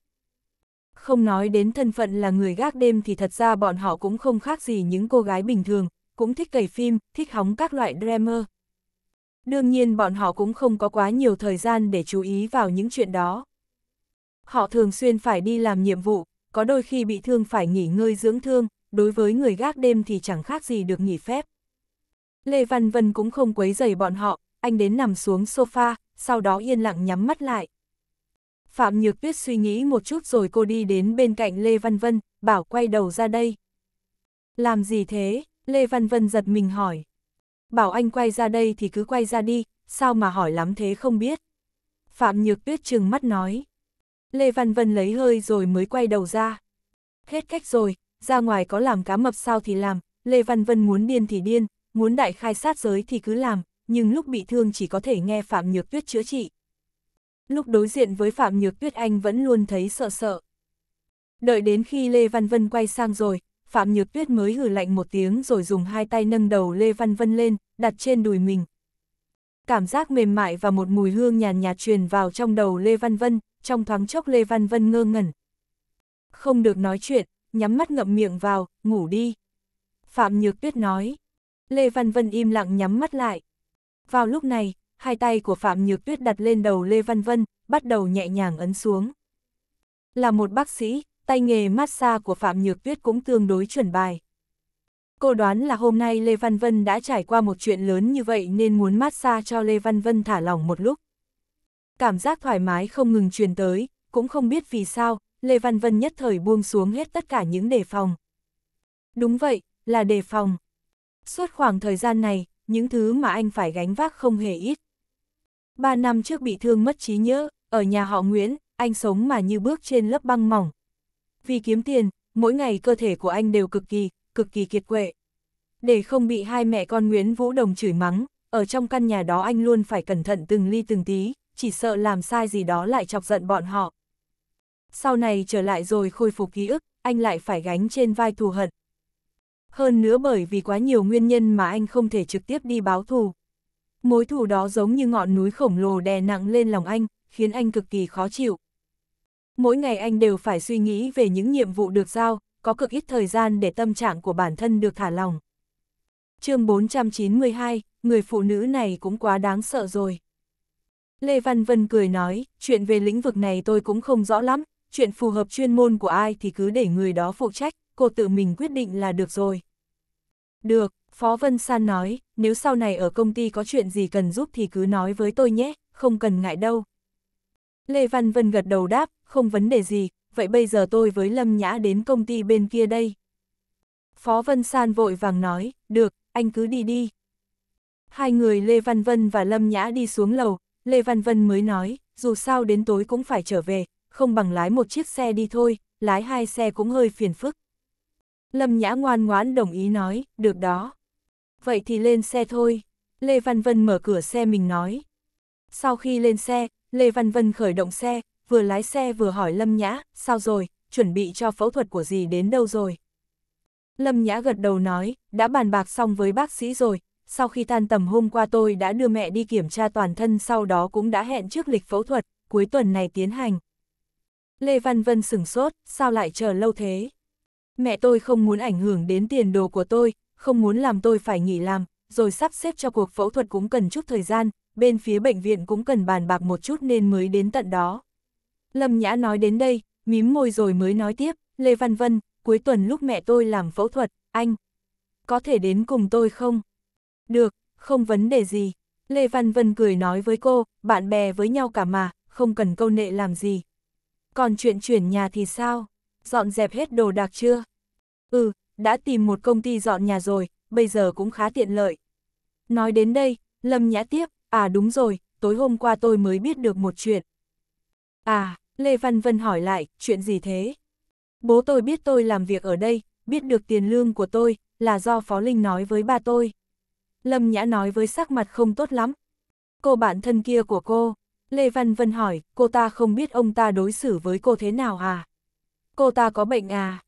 Không nói đến thân phận là người gác đêm thì thật ra bọn họ cũng không khác gì những cô gái bình thường, cũng thích cày phim, thích hóng các loại drama. Đương nhiên bọn họ cũng không có quá nhiều thời gian để chú ý vào những chuyện đó. Họ thường xuyên phải đi làm nhiệm vụ, có đôi khi bị thương phải nghỉ ngơi dưỡng thương, đối với người gác đêm thì chẳng khác gì được nghỉ phép. Lê Văn Vân cũng không quấy dày bọn họ, anh đến nằm xuống sofa, sau đó yên lặng nhắm mắt lại. Phạm Nhược Tuyết suy nghĩ một chút rồi cô đi đến bên cạnh Lê Văn Vân, bảo quay đầu ra đây. Làm gì thế? Lê Văn Vân giật mình hỏi. Bảo anh quay ra đây thì cứ quay ra đi, sao mà hỏi lắm thế không biết. Phạm Nhược Tuyết trừng mắt nói. Lê Văn Vân lấy hơi rồi mới quay đầu ra. Hết cách rồi, ra ngoài có làm cá mập sao thì làm, Lê Văn Vân muốn điên thì điên, muốn đại khai sát giới thì cứ làm, nhưng lúc bị thương chỉ có thể nghe Phạm Nhược Tuyết chữa trị. Lúc đối diện với Phạm Nhược Tuyết anh vẫn luôn thấy sợ sợ. Đợi đến khi Lê Văn Vân quay sang rồi, Phạm Nhược Tuyết mới hử lạnh một tiếng rồi dùng hai tay nâng đầu Lê Văn Vân lên, đặt trên đùi mình. Cảm giác mềm mại và một mùi hương nhàn nhạt truyền vào trong đầu Lê Văn Vân, trong thoáng chốc Lê Văn Vân ngơ ngẩn. Không được nói chuyện, nhắm mắt ngậm miệng vào, ngủ đi. Phạm Nhược Tuyết nói. Lê Văn Vân im lặng nhắm mắt lại. Vào lúc này, hai tay của Phạm Nhược Tuyết đặt lên đầu Lê Văn Vân, bắt đầu nhẹ nhàng ấn xuống. Là một bác sĩ, tay nghề massage của Phạm Nhược Tuyết cũng tương đối chuẩn bài. Cô đoán là hôm nay Lê Văn Vân đã trải qua một chuyện lớn như vậy nên muốn massage cho Lê Văn Vân thả lỏng một lúc. Cảm giác thoải mái không ngừng truyền tới, cũng không biết vì sao, Lê Văn Vân nhất thời buông xuống hết tất cả những đề phòng. Đúng vậy, là đề phòng. Suốt khoảng thời gian này, những thứ mà anh phải gánh vác không hề ít. Ba năm trước bị thương mất trí nhớ, ở nhà họ Nguyễn, anh sống mà như bước trên lớp băng mỏng. Vì kiếm tiền, mỗi ngày cơ thể của anh đều cực kỳ, cực kỳ kiệt quệ. Để không bị hai mẹ con Nguyễn Vũ Đồng chửi mắng, ở trong căn nhà đó anh luôn phải cẩn thận từng ly từng tí, chỉ sợ làm sai gì đó lại chọc giận bọn họ. Sau này trở lại rồi khôi phục ký ức, anh lại phải gánh trên vai thù hận, hơn nữa bởi vì quá nhiều nguyên nhân mà anh không thể trực tiếp đi báo thù. Mối thù đó giống như ngọn núi khổng lồ đè nặng lên lòng anh, khiến anh cực kỳ khó chịu. Mỗi ngày anh đều phải suy nghĩ về những nhiệm vụ được giao, có cực ít thời gian để tâm trạng của bản thân được thả lòng. chương 492, người phụ nữ này cũng quá đáng sợ rồi. Lê Văn Vân cười nói, chuyện về lĩnh vực này tôi cũng không rõ lắm, chuyện phù hợp chuyên môn của ai thì cứ để người đó phụ trách, cô tự mình quyết định là được rồi. Được, Phó Vân San nói, nếu sau này ở công ty có chuyện gì cần giúp thì cứ nói với tôi nhé, không cần ngại đâu. Lê Văn Vân gật đầu đáp, không vấn đề gì, vậy bây giờ tôi với Lâm Nhã đến công ty bên kia đây. Phó Vân San vội vàng nói, được, anh cứ đi đi. Hai người Lê Văn Vân và Lâm Nhã đi xuống lầu, Lê Văn Vân mới nói, dù sao đến tối cũng phải trở về, không bằng lái một chiếc xe đi thôi, lái hai xe cũng hơi phiền phức. Lâm Nhã ngoan ngoãn đồng ý nói, được đó. Vậy thì lên xe thôi. Lê Văn Vân mở cửa xe mình nói. Sau khi lên xe, Lê Văn Vân khởi động xe, vừa lái xe vừa hỏi Lâm Nhã, sao rồi, chuẩn bị cho phẫu thuật của gì đến đâu rồi. Lâm Nhã gật đầu nói, đã bàn bạc xong với bác sĩ rồi, sau khi tan tầm hôm qua tôi đã đưa mẹ đi kiểm tra toàn thân sau đó cũng đã hẹn trước lịch phẫu thuật, cuối tuần này tiến hành. Lê Văn Vân sửng sốt, sao lại chờ lâu thế? mẹ tôi không muốn ảnh hưởng đến tiền đồ của tôi, không muốn làm tôi phải nghỉ làm, rồi sắp xếp cho cuộc phẫu thuật cũng cần chút thời gian, bên phía bệnh viện cũng cần bàn bạc một chút nên mới đến tận đó. Lâm Nhã nói đến đây, mím môi rồi mới nói tiếp, Lê Văn Vân, cuối tuần lúc mẹ tôi làm phẫu thuật, anh, có thể đến cùng tôi không? Được, không vấn đề gì. Lê Văn Vân cười nói với cô, bạn bè với nhau cả mà, không cần câu nệ làm gì. Còn chuyện chuyển nhà thì sao? dọn dẹp hết đồ đạc chưa? Ừ, đã tìm một công ty dọn nhà rồi, bây giờ cũng khá tiện lợi. Nói đến đây, Lâm Nhã tiếp, à đúng rồi, tối hôm qua tôi mới biết được một chuyện. À, Lê Văn Vân hỏi lại, chuyện gì thế? Bố tôi biết tôi làm việc ở đây, biết được tiền lương của tôi, là do Phó Linh nói với ba tôi. Lâm Nhã nói với sắc mặt không tốt lắm. Cô bạn thân kia của cô, Lê Văn Vân hỏi, cô ta không biết ông ta đối xử với cô thế nào à? cô ta có bệnh à?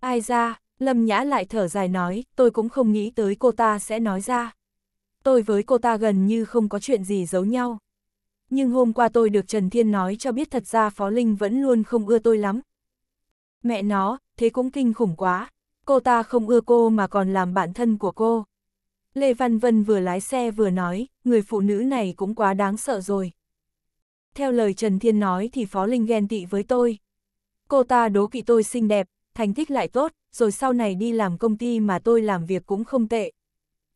Ai ra, Lâm Nhã lại thở dài nói, tôi cũng không nghĩ tới cô ta sẽ nói ra. Tôi với cô ta gần như không có chuyện gì giấu nhau. Nhưng hôm qua tôi được Trần Thiên nói cho biết thật ra Phó Linh vẫn luôn không ưa tôi lắm. Mẹ nó, thế cũng kinh khủng quá. Cô ta không ưa cô mà còn làm bạn thân của cô. Lê Văn Vân vừa lái xe vừa nói, người phụ nữ này cũng quá đáng sợ rồi. Theo lời Trần Thiên nói thì Phó Linh ghen tị với tôi, Cô ta đố kỵ tôi xinh đẹp, thành tích lại tốt, rồi sau này đi làm công ty mà tôi làm việc cũng không tệ.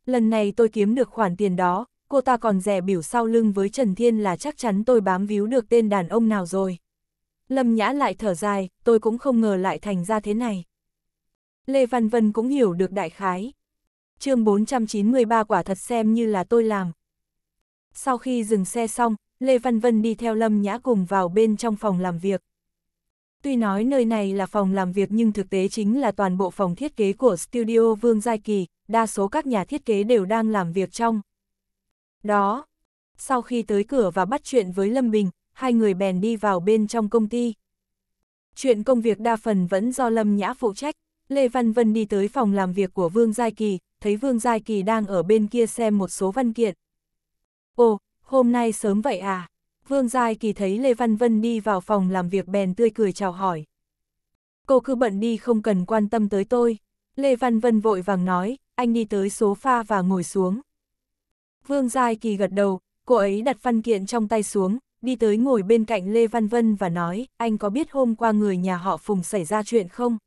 Lần này tôi kiếm được khoản tiền đó, cô ta còn rẻ biểu sau lưng với Trần Thiên là chắc chắn tôi bám víu được tên đàn ông nào rồi. Lâm Nhã lại thở dài, tôi cũng không ngờ lại thành ra thế này. Lê Văn Vân cũng hiểu được đại khái. chương 493 quả thật xem như là tôi làm. Sau khi dừng xe xong, Lê Văn Vân đi theo Lâm Nhã cùng vào bên trong phòng làm việc. Tuy nói nơi này là phòng làm việc nhưng thực tế chính là toàn bộ phòng thiết kế của studio Vương Giai Kỳ, đa số các nhà thiết kế đều đang làm việc trong. Đó, sau khi tới cửa và bắt chuyện với Lâm Bình, hai người bèn đi vào bên trong công ty. Chuyện công việc đa phần vẫn do Lâm Nhã phụ trách, Lê Văn Vân đi tới phòng làm việc của Vương Giai Kỳ, thấy Vương Giai Kỳ đang ở bên kia xem một số văn kiện. Ồ, hôm nay sớm vậy à? Vương Giai Kỳ thấy Lê Văn Vân đi vào phòng làm việc bèn tươi cười chào hỏi. Cô cứ bận đi không cần quan tâm tới tôi. Lê Văn Vân vội vàng nói, anh đi tới số pha và ngồi xuống. Vương Giai Kỳ gật đầu, cô ấy đặt văn kiện trong tay xuống, đi tới ngồi bên cạnh Lê Văn Vân và nói, anh có biết hôm qua người nhà họ Phùng xảy ra chuyện không?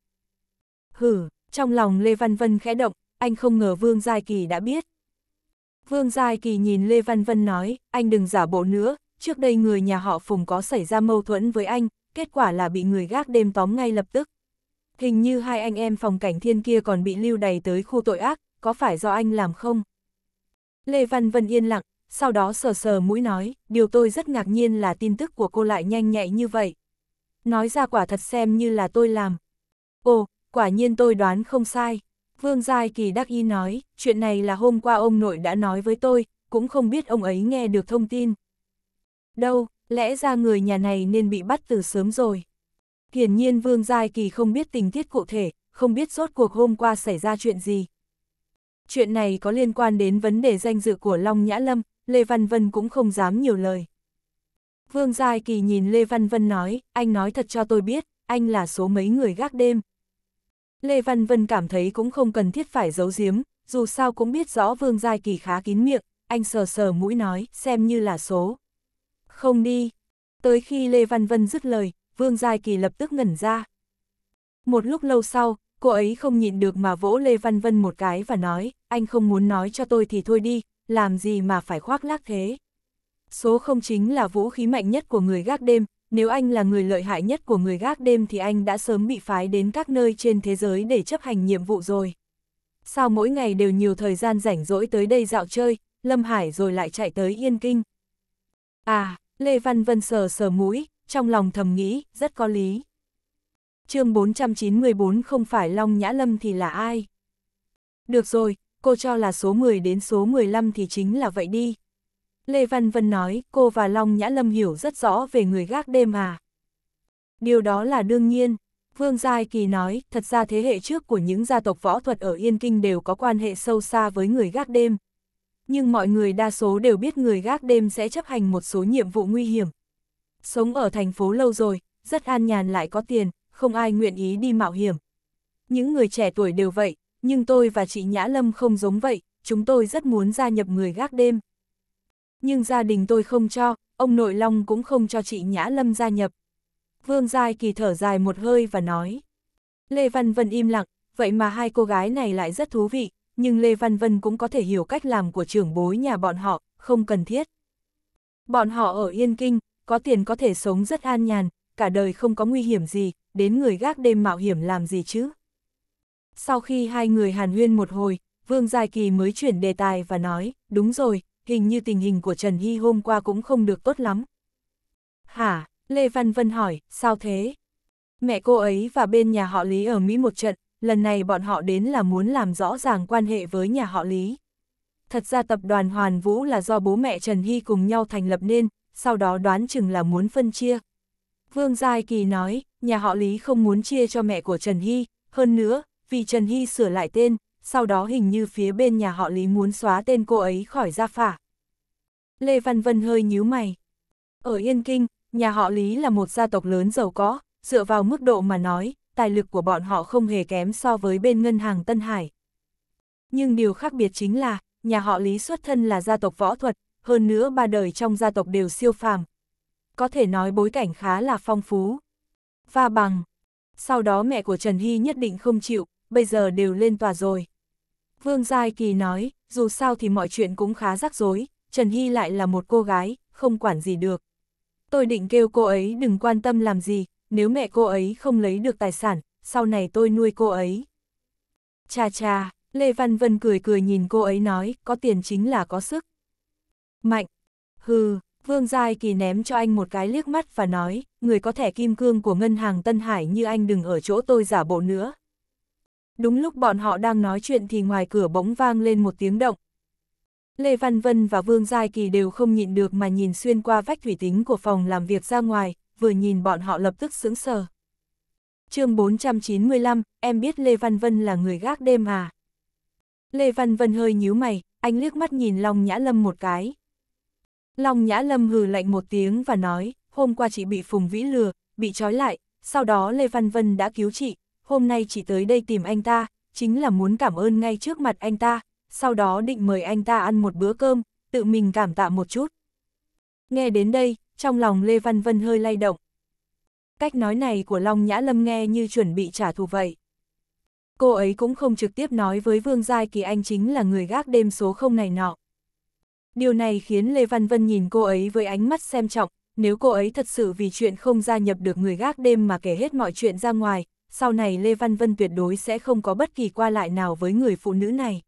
Hử, trong lòng Lê Văn Vân khẽ động, anh không ngờ Vương Giai Kỳ đã biết. Vương Giai Kỳ nhìn Lê Văn Vân nói, anh đừng giả bộ nữa, trước đây người nhà họ Phùng có xảy ra mâu thuẫn với anh, kết quả là bị người gác đêm tóm ngay lập tức. Hình như hai anh em phòng cảnh thiên kia còn bị lưu đày tới khu tội ác, có phải do anh làm không? Lê Văn Vân yên lặng, sau đó sờ sờ mũi nói, điều tôi rất ngạc nhiên là tin tức của cô lại nhanh nhạy như vậy. Nói ra quả thật xem như là tôi làm. Ồ, quả nhiên tôi đoán không sai. Vương Giai Kỳ đắc y nói, chuyện này là hôm qua ông nội đã nói với tôi, cũng không biết ông ấy nghe được thông tin đâu, lẽ ra người nhà này nên bị bắt từ sớm rồi. Hiển nhiên Vương Giai Kỳ không biết tình tiết cụ thể, không biết rốt cuộc hôm qua xảy ra chuyện gì. Chuyện này có liên quan đến vấn đề danh dự của Long Nhã Lâm, Lê Văn Vân cũng không dám nhiều lời. Vương Giai Kỳ nhìn Lê Văn Vân nói, anh nói thật cho tôi biết, anh là số mấy người gác đêm. Lê Văn Vân cảm thấy cũng không cần thiết phải giấu giếm, dù sao cũng biết rõ Vương Giai Kỳ khá kín miệng, anh sờ sờ mũi nói, xem như là số. Không đi. Tới khi Lê Văn Vân dứt lời, Vương Giai Kỳ lập tức ngẩn ra. Một lúc lâu sau, cô ấy không nhịn được mà vỗ Lê Văn Vân một cái và nói, anh không muốn nói cho tôi thì thôi đi, làm gì mà phải khoác lác thế. Số không chính là vũ khí mạnh nhất của người gác đêm, nếu anh là người lợi hại nhất của người gác đêm thì anh đã sớm bị phái đến các nơi trên thế giới để chấp hành nhiệm vụ rồi. Sao mỗi ngày đều nhiều thời gian rảnh rỗi tới đây dạo chơi, Lâm Hải rồi lại chạy tới Yên Kinh. À, Lê Văn Vân sờ sờ mũi, trong lòng thầm nghĩ, rất có lý. chương 494 không phải Long Nhã Lâm thì là ai? Được rồi, cô cho là số 10 đến số 15 thì chính là vậy đi. Lê Văn Vân nói, cô và Long Nhã Lâm hiểu rất rõ về người gác đêm à. Điều đó là đương nhiên. Vương Giai Kỳ nói, thật ra thế hệ trước của những gia tộc võ thuật ở Yên Kinh đều có quan hệ sâu xa với người gác đêm, nhưng mọi người đa số đều biết người gác đêm sẽ chấp hành một số nhiệm vụ nguy hiểm. Sống ở thành phố lâu rồi, rất an nhàn lại có tiền, không ai nguyện ý đi mạo hiểm. Những người trẻ tuổi đều vậy, nhưng tôi và chị Nhã Lâm không giống vậy, chúng tôi rất muốn gia nhập người gác đêm. Nhưng gia đình tôi không cho, ông nội Long cũng không cho chị Nhã Lâm gia nhập. Vương Giai Kỳ thở dài một hơi và nói. Lê Văn Vân im lặng, vậy mà hai cô gái này lại rất thú vị, nhưng Lê Văn Vân cũng có thể hiểu cách làm của trưởng bối nhà bọn họ, không cần thiết. Bọn họ ở Yên Kinh, có tiền có thể sống rất an nhàn, cả đời không có nguy hiểm gì, đến người gác đêm mạo hiểm làm gì chứ. Sau khi hai người hàn huyên một hồi, Vương Giai Kỳ mới chuyển đề tài và nói, đúng rồi, hình như tình hình của Trần Hy hôm qua cũng không được tốt lắm. Hả, Lê Văn Vân hỏi, sao thế? Mẹ cô ấy và bên nhà họ Lý ở Mỹ một trận, lần này bọn họ đến là muốn làm rõ ràng quan hệ với nhà họ Lý. Thật ra tập đoàn Hoàn Vũ là do bố mẹ Trần Hy cùng nhau thành lập nên, sau đó đoán chừng là muốn phân chia. Vương Giai Kỳ nói, nhà họ Lý không muốn chia cho mẹ của Trần Hy, hơn nữa, vì Trần Hy sửa lại tên, sau đó hình như phía bên nhà họ Lý muốn xóa tên cô ấy khỏi gia phả. Lê Văn Vân hơi nhíu mày. Ở Yên Kinh, nhà họ Lý là một gia tộc lớn giàu có, dựa vào mức độ mà nói, tài lực của bọn họ không hề kém so với bên ngân hàng Tân Hải. Nhưng điều khác biệt chính là, nhà họ Lý xuất thân là gia tộc võ thuật, hơn nữa ba đời trong gia tộc đều siêu phàm. Có thể nói bối cảnh khá là phong phú. Và bằng, sau đó mẹ của Trần Hy nhất định không chịu, bây giờ đều lên tòa rồi. Vương Giai Kỳ nói, dù sao thì mọi chuyện cũng khá rắc rối, Trần Hy lại là một cô gái, không quản gì được. Tôi định kêu cô ấy đừng quan tâm làm gì, nếu mẹ cô ấy không lấy được tài sản, sau này tôi nuôi cô ấy. Cha cha, Lê Văn Vân cười cười nhìn cô ấy nói, có tiền chính là có sức. Mạnh, hừ, Vương Giai Kỳ ném cho anh một cái liếc mắt và nói, người có thẻ kim cương của ngân hàng Tân Hải như anh đừng ở chỗ tôi giả bộ nữa. Đúng lúc bọn họ đang nói chuyện thì ngoài cửa bỗng vang lên một tiếng động. Lê Văn Vân và Vương Giai Kỳ đều không nhịn được mà nhìn xuyên qua vách thủy tính của phòng làm việc ra ngoài, vừa nhìn bọn họ lập tức sững sờ. chương 495, em biết Lê Văn Vân là người gác đêm à? Lê Văn Vân hơi nhíu mày, anh liếc mắt nhìn Long Nhã Lâm một cái. Long Nhã Lâm hừ lạnh một tiếng và nói, hôm qua chị bị Phùng Vĩ lừa, bị trói lại, sau đó Lê Văn Vân đã cứu chị, hôm nay chị tới đây tìm anh ta, chính là muốn cảm ơn ngay trước mặt anh ta, sau đó định mời anh ta ăn một bữa cơm, tự mình cảm tạ một chút. Nghe đến đây, trong lòng Lê Văn Vân hơi lay động. Cách nói này của Long Nhã Lâm nghe như chuẩn bị trả thù vậy. Cô ấy cũng không trực tiếp nói với Vương Giai Kỳ Anh chính là người gác đêm số không này nọ. Điều này khiến Lê Văn Vân nhìn cô ấy với ánh mắt xem trọng, nếu cô ấy thật sự vì chuyện không gia nhập được người gác đêm mà kể hết mọi chuyện ra ngoài, sau này Lê Văn Vân tuyệt đối sẽ không có bất kỳ qua lại nào với người phụ nữ này.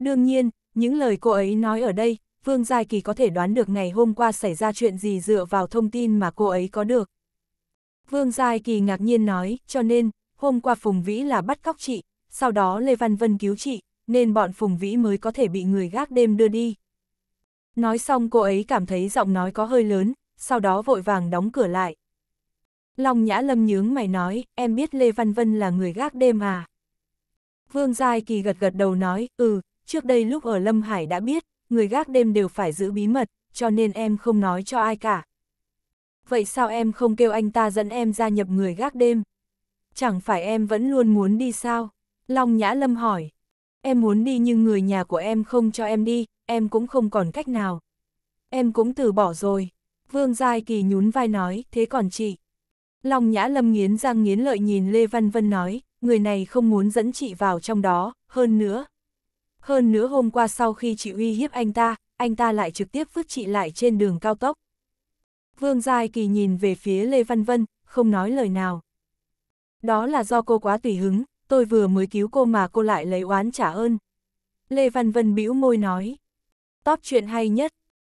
Đương nhiên, những lời cô ấy nói ở đây Vương Giai Kỳ có thể đoán được ngày hôm qua xảy ra chuyện gì dựa vào thông tin mà cô ấy có được. Vương Giai Kỳ ngạc nhiên nói, cho nên, hôm qua Phùng Vĩ là bắt cóc chị, sau đó Lê Văn Vân cứu chị, nên bọn Phùng Vĩ mới có thể bị người gác đêm đưa đi. Nói xong cô ấy cảm thấy giọng nói có hơi lớn, sau đó vội vàng đóng cửa lại. Long Nhã Lâm nhướng mày nói, em biết Lê Văn Vân là người gác đêm à? Vương Giai Kỳ gật gật đầu nói, ừ, trước đây lúc ở Lâm Hải đã biết, người gác đêm đều phải giữ bí mật, cho nên em không nói cho ai cả. Vậy sao em không kêu anh ta dẫn em gia nhập người gác đêm? Chẳng phải em vẫn luôn muốn đi sao? Long Nhã Lâm hỏi. Em muốn đi nhưng người nhà của em không cho em đi, em cũng không còn cách nào. Em cũng từ bỏ rồi. Vương Giai Kỳ nhún vai nói, thế còn chị? Long Nhã Lâm nghiến răng nghiến lợi nhìn Lê Văn Vân nói, người này không muốn dẫn chị vào trong đó, hơn nữa, hơn nữa hôm qua sau khi chị uy hiếp anh ta, anh ta lại trực tiếp vứt chị lại trên đường cao tốc. Vương Giai Kỳ nhìn về phía Lê Văn Vân, không nói lời nào. Đó là do cô quá tùy hứng, tôi vừa mới cứu cô mà cô lại lấy oán trả ơn. Lê Văn Vân bĩu môi nói. Top chuyện hay nhất.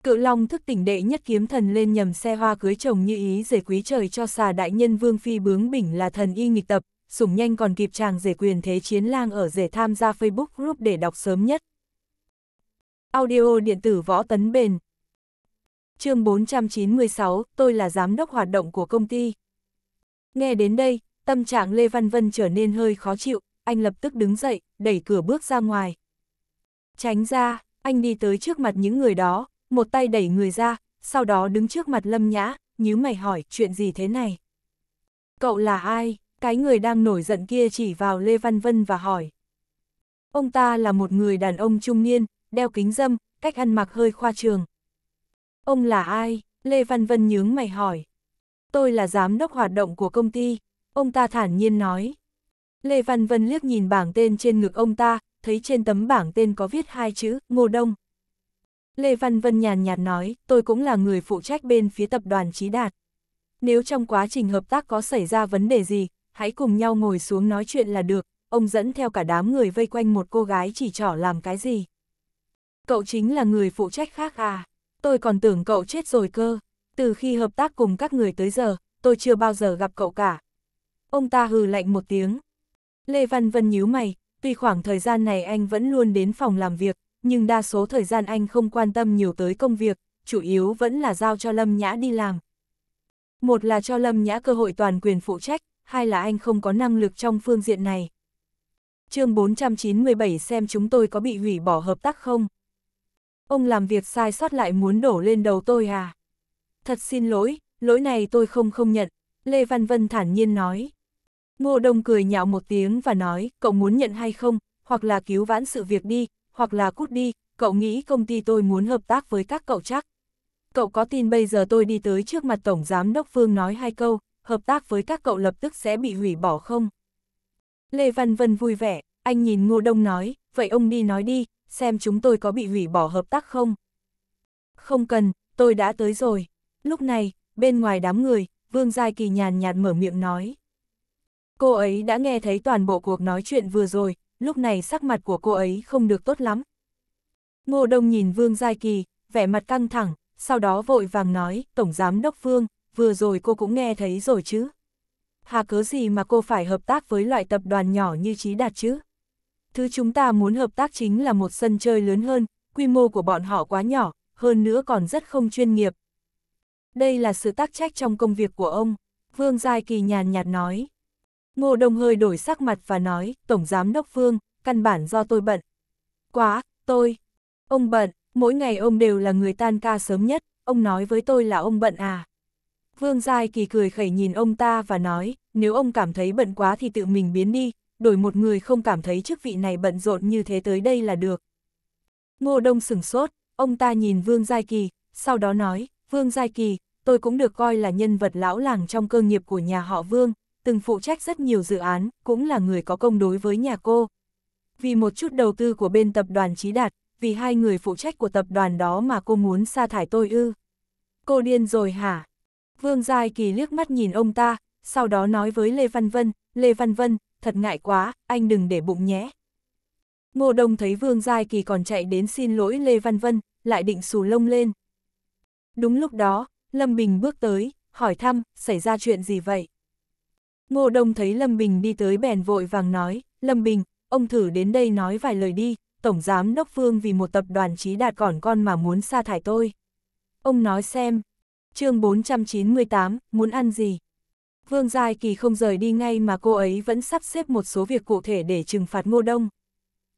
Cự Long thức tỉnh đệ nhất kiếm thần lên nhầm xe hoa cưới chồng như ý rể quý trời cho xà đại nhân Vương Phi bướng bỉnh là thần y nghịch tập, Sủng nhanh còn kịp chàng rể quyền thế chiến lang ở rể tham gia Facebook group để đọc sớm nhất. Audio điện tử võ tấn bền Chương 496, tôi là giám đốc hoạt động của công ty. Nghe đến đây, tâm trạng Lê Văn Vân trở nên hơi khó chịu, anh lập tức đứng dậy, đẩy cửa bước ra ngoài. Tránh ra, anh đi tới trước mặt những người đó, một tay đẩy người ra, sau đó đứng trước mặt Lâm Nhã, nhíu mày hỏi chuyện gì thế này. Cậu là ai? cái người đang nổi giận kia chỉ vào Lê Văn Vân và hỏi. Ông ta là một người đàn ông trung niên, đeo kính dâm, cách ăn mặc hơi khoa trường. Ông là ai? Lê Văn Vân nhướng mày hỏi. Tôi là giám đốc hoạt động của công ty, ông ta thản nhiên nói. Lê Văn Vân liếc nhìn bảng tên trên ngực ông ta, thấy trên tấm bảng tên có viết hai chữ, Ngô Đông. Lê Văn Vân nhàn nhạt nói, tôi cũng là người phụ trách bên phía tập đoàn Trí Đạt. Nếu trong quá trình hợp tác có xảy ra vấn đề gì, hãy cùng nhau ngồi xuống nói chuyện là được, ông dẫn theo cả đám người vây quanh một cô gái chỉ trỏ làm cái gì. Cậu chính là người phụ trách khác à, tôi còn tưởng cậu chết rồi cơ, từ khi hợp tác cùng các người tới giờ, tôi chưa bao giờ gặp cậu cả. Ông ta hừ lạnh một tiếng. Lê Văn Vân nhíu mày, tuy khoảng thời gian này anh vẫn luôn đến phòng làm việc, nhưng đa số thời gian anh không quan tâm nhiều tới công việc, chủ yếu vẫn là giao cho Lâm Nhã đi làm. Một là cho Lâm Nhã cơ hội toàn quyền phụ trách, hai là anh không có năng lực trong phương diện này. chương 497 xem chúng tôi có bị hủy bỏ hợp tác không? Ông làm việc sai sót lại muốn đổ lên đầu tôi à? Thật xin lỗi, lỗi này tôi không không nhận, Lê Văn Vân thản nhiên nói. Ngô Đông cười nhạo một tiếng và nói, cậu muốn nhận hay không, hoặc là cứu vãn sự việc đi, hoặc là cút đi, cậu nghĩ công ty tôi muốn hợp tác với các cậu chắc. Cậu có tin bây giờ tôi đi tới trước mặt Tổng Giám Đốc Phương nói hai câu, hợp tác với các cậu lập tức sẽ bị hủy bỏ không? Lê Văn Vân vui vẻ, anh nhìn Ngô Đông nói, vậy ông đi nói đi, xem chúng tôi có bị hủy bỏ hợp tác không? Không cần, tôi đã tới rồi. Lúc này, bên ngoài đám người, Vương Giai Kỳ nhàn nhạt mở miệng nói. Cô ấy đã nghe thấy toàn bộ cuộc nói chuyện vừa rồi, lúc này sắc mặt của cô ấy không được tốt lắm. Ngô Đông nhìn Vương Giai Kỳ, vẻ mặt căng thẳng, sau đó vội vàng nói, Tổng Giám Đốc Vương, vừa rồi cô cũng nghe thấy rồi chứ. Hà cớ gì mà cô phải hợp tác với loại tập đoàn nhỏ như trí đạt chứ? Thứ chúng ta muốn hợp tác chính là một sân chơi lớn hơn, quy mô của bọn họ quá nhỏ, hơn nữa còn rất không chuyên nghiệp. Đây là sự tác trách trong công việc của ông, Vương Giai Kỳ nhàn nhạt nói. Ngô đồng hơi đổi sắc mặt và nói, Tổng Giám Đốc Vương, căn bản do tôi bận. Quá, tôi. Ông bận, mỗi ngày ông đều là người tan ca sớm nhất, ông nói với tôi là ông bận à. Vương Giai Kỳ cười khẩy nhìn ông ta và nói, nếu ông cảm thấy bận quá thì tự mình biến đi, đổi một người không cảm thấy chức vị này bận rộn như thế tới đây là được. Ngô Đông sửng sốt, ông ta nhìn Vương Giai Kỳ, sau đó nói, Vương Giai Kỳ, tôi cũng được coi là nhân vật lão làng trong cơ nghiệp của nhà họ Vương, từng phụ trách rất nhiều dự án, cũng là người có công đối với nhà cô. Vì một chút đầu tư của bên tập đoàn Trí Đạt, vì hai người phụ trách của tập đoàn đó mà cô muốn sa thải tôi ư. Cô điên rồi hả? Vương Giai Kỳ liếc mắt nhìn ông ta, sau đó nói với Lê Văn Vân, Lê Văn Vân, thật ngại quá, anh đừng để bụng nhé. Ngô Đông thấy Vương Giai Kỳ còn chạy đến xin lỗi Lê Văn Vân, lại định xù lông lên. Đúng lúc đó, Lâm Bình bước tới, hỏi thăm, xảy ra chuyện gì vậy? Ngô Đông thấy Lâm Bình đi tới bèn vội vàng nói, Lâm Bình, ông thử đến đây nói vài lời đi, Tổng Giám Đốc Vương vì một tập đoàn trí đạt còn con mà muốn sa thải tôi. Ông nói xem, chương 498, muốn ăn gì? Vương Giai Kỳ không rời đi ngay mà cô ấy vẫn sắp xếp một số việc cụ thể để trừng phạt Ngô Đông.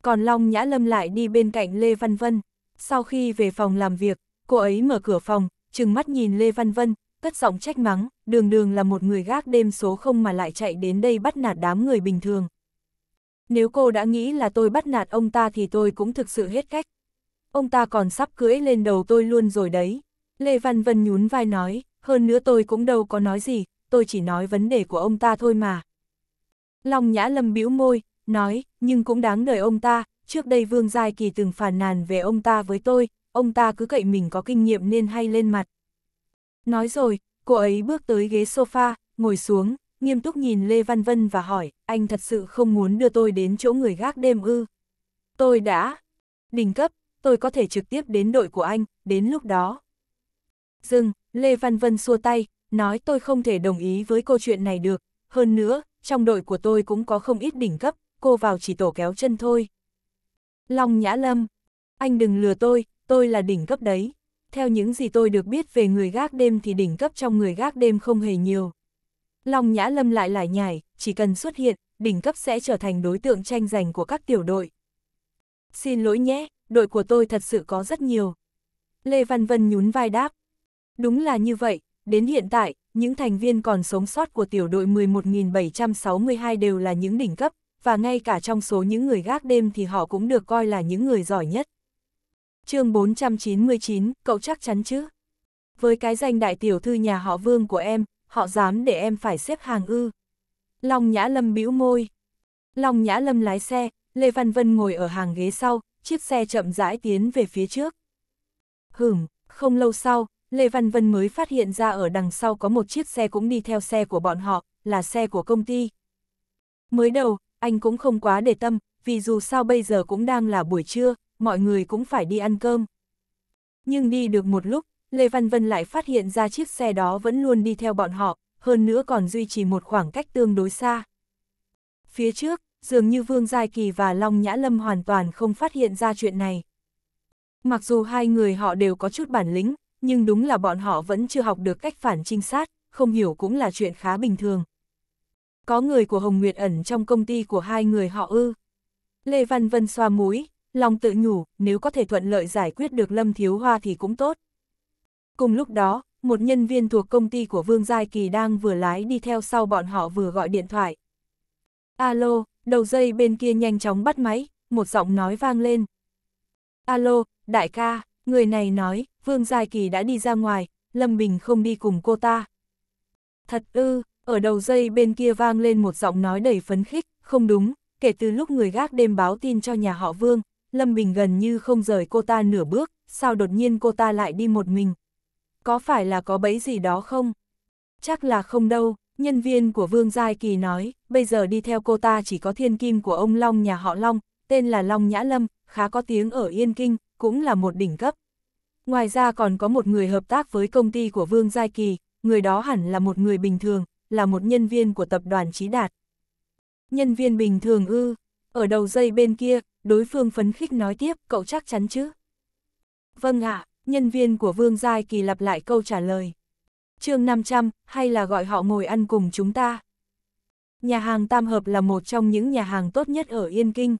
Còn Long Nhã Lâm lại đi bên cạnh Lê Văn Vân. Sau khi về phòng làm việc, cô ấy mở cửa phòng, trừng mắt nhìn Lê Văn Vân, cất giọng trách mắng, đường đường là một người gác đêm số không mà lại chạy đến đây bắt nạt đám người bình thường. Nếu cô đã nghĩ là tôi bắt nạt ông ta thì tôi cũng thực sự hết cách. Ông ta còn sắp cưỡi lên đầu tôi luôn rồi đấy. Lê Văn Vân nhún vai nói, hơn nữa tôi cũng đâu có nói gì, tôi chỉ nói vấn đề của ông ta thôi mà. Long Nhã Lâm bĩu môi, nói, nhưng cũng đáng đời ông ta, trước đây Vương Giai Kỳ từng phản nàn về ông ta với tôi, ông ta cứ cậy mình có kinh nghiệm nên hay lên mặt. Nói rồi, cô ấy bước tới ghế sofa, ngồi xuống, nghiêm túc nhìn Lê Văn Vân và hỏi, anh thật sự không muốn đưa tôi đến chỗ người gác đêm ư? Tôi đã, đỉnh cấp, tôi có thể trực tiếp đến đội của anh, đến lúc đó, Dừng, Lê Văn Vân xua tay, nói tôi không thể đồng ý với câu chuyện này được. Hơn nữa, trong đội của tôi cũng có không ít đỉnh cấp, cô vào chỉ tổ kéo chân thôi. Long Nhã Lâm, anh đừng lừa tôi, tôi là đỉnh cấp đấy. Theo những gì tôi được biết về người gác đêm thì đỉnh cấp trong người gác đêm không hề nhiều. Long Nhã Lâm lại lại nhảy, chỉ cần xuất hiện, đỉnh cấp sẽ trở thành đối tượng tranh giành của các tiểu đội. Xin lỗi nhé, đội của tôi thật sự có rất nhiều. Lê Văn Vân nhún vai đáp, Đúng là như vậy, đến hiện tại, những thành viên còn sống sót của tiểu đội 11.762 đều là những đỉnh cấp, và ngay cả trong số những người gác đêm thì họ cũng được coi là những người giỏi nhất. chương 499, cậu chắc chắn chứ? Với cái danh đại tiểu thư nhà họ vương của em, họ dám để em phải xếp hàng ư. Long Nhã Lâm bĩu môi. Long Nhã Lâm lái xe, Lê Văn Vân ngồi ở hàng ghế sau, chiếc xe chậm rãi tiến về phía trước. Hửm, không lâu sau, Lê Văn Vân mới phát hiện ra ở đằng sau có một chiếc xe cũng đi theo xe của bọn họ, là xe của công ty. Mới đầu, anh cũng không quá để tâm, vì dù sao bây giờ cũng đang là buổi trưa, mọi người cũng phải đi ăn cơm. Nhưng đi được một lúc, Lê Văn Vân lại phát hiện ra chiếc xe đó vẫn luôn đi theo bọn họ, hơn nữa còn duy trì một khoảng cách tương đối xa. Phía trước, dường như Vương Giai Kỳ và Long Nhã Lâm hoàn toàn không phát hiện ra chuyện này. Mặc dù hai người họ đều có chút bản lĩnh, nhưng đúng là bọn họ vẫn chưa học được cách phản trinh sát, không hiểu cũng là chuyện khá bình thường. Có người của Hồng Nguyệt ẩn trong công ty của hai người họ ư. Lê Văn Vân xoa mũi, lòng tự nhủ, nếu có thể thuận lợi giải quyết được Lâm Thiếu Hoa thì cũng tốt. Cùng lúc đó, một nhân viên thuộc công ty của Vương Giai Kỳ đang vừa lái đi theo sau bọn họ vừa gọi điện thoại. Alo, đầu dây bên kia nhanh chóng bắt máy, một giọng nói vang lên. Alo, đại ca, người này nói, Vương Giai Kỳ đã đi ra ngoài, Lâm Bình không đi cùng cô ta. Thật ư, ở đầu dây bên kia vang lên một giọng nói đầy phấn khích, không đúng, kể từ lúc người gác đêm báo tin cho nhà họ Vương, Lâm Bình gần như không rời cô ta nửa bước, sao đột nhiên cô ta lại đi một mình. Có phải là có bẫy gì đó không? Chắc là không đâu, nhân viên của Vương Giai Kỳ nói, bây giờ đi theo cô ta chỉ có thiên kim của ông Long nhà họ Long, tên là Long Nhã Lâm, khá có tiếng ở Yên Kinh, cũng là một đỉnh cấp. Ngoài ra còn có một người hợp tác với công ty của Vương Giai Kỳ, người đó hẳn là một người bình thường, là một nhân viên của tập đoàn Trí Đạt. Nhân viên bình thường ư, ở đầu dây bên kia, đối phương phấn khích nói tiếp, cậu chắc chắn chứ? Vâng ạ, nhân viên của Vương Giai Kỳ lặp lại câu trả lời. chương 500, hay là gọi họ ngồi ăn cùng chúng ta? Nhà hàng Tam Hợp là một trong những nhà hàng tốt nhất ở Yên Kinh.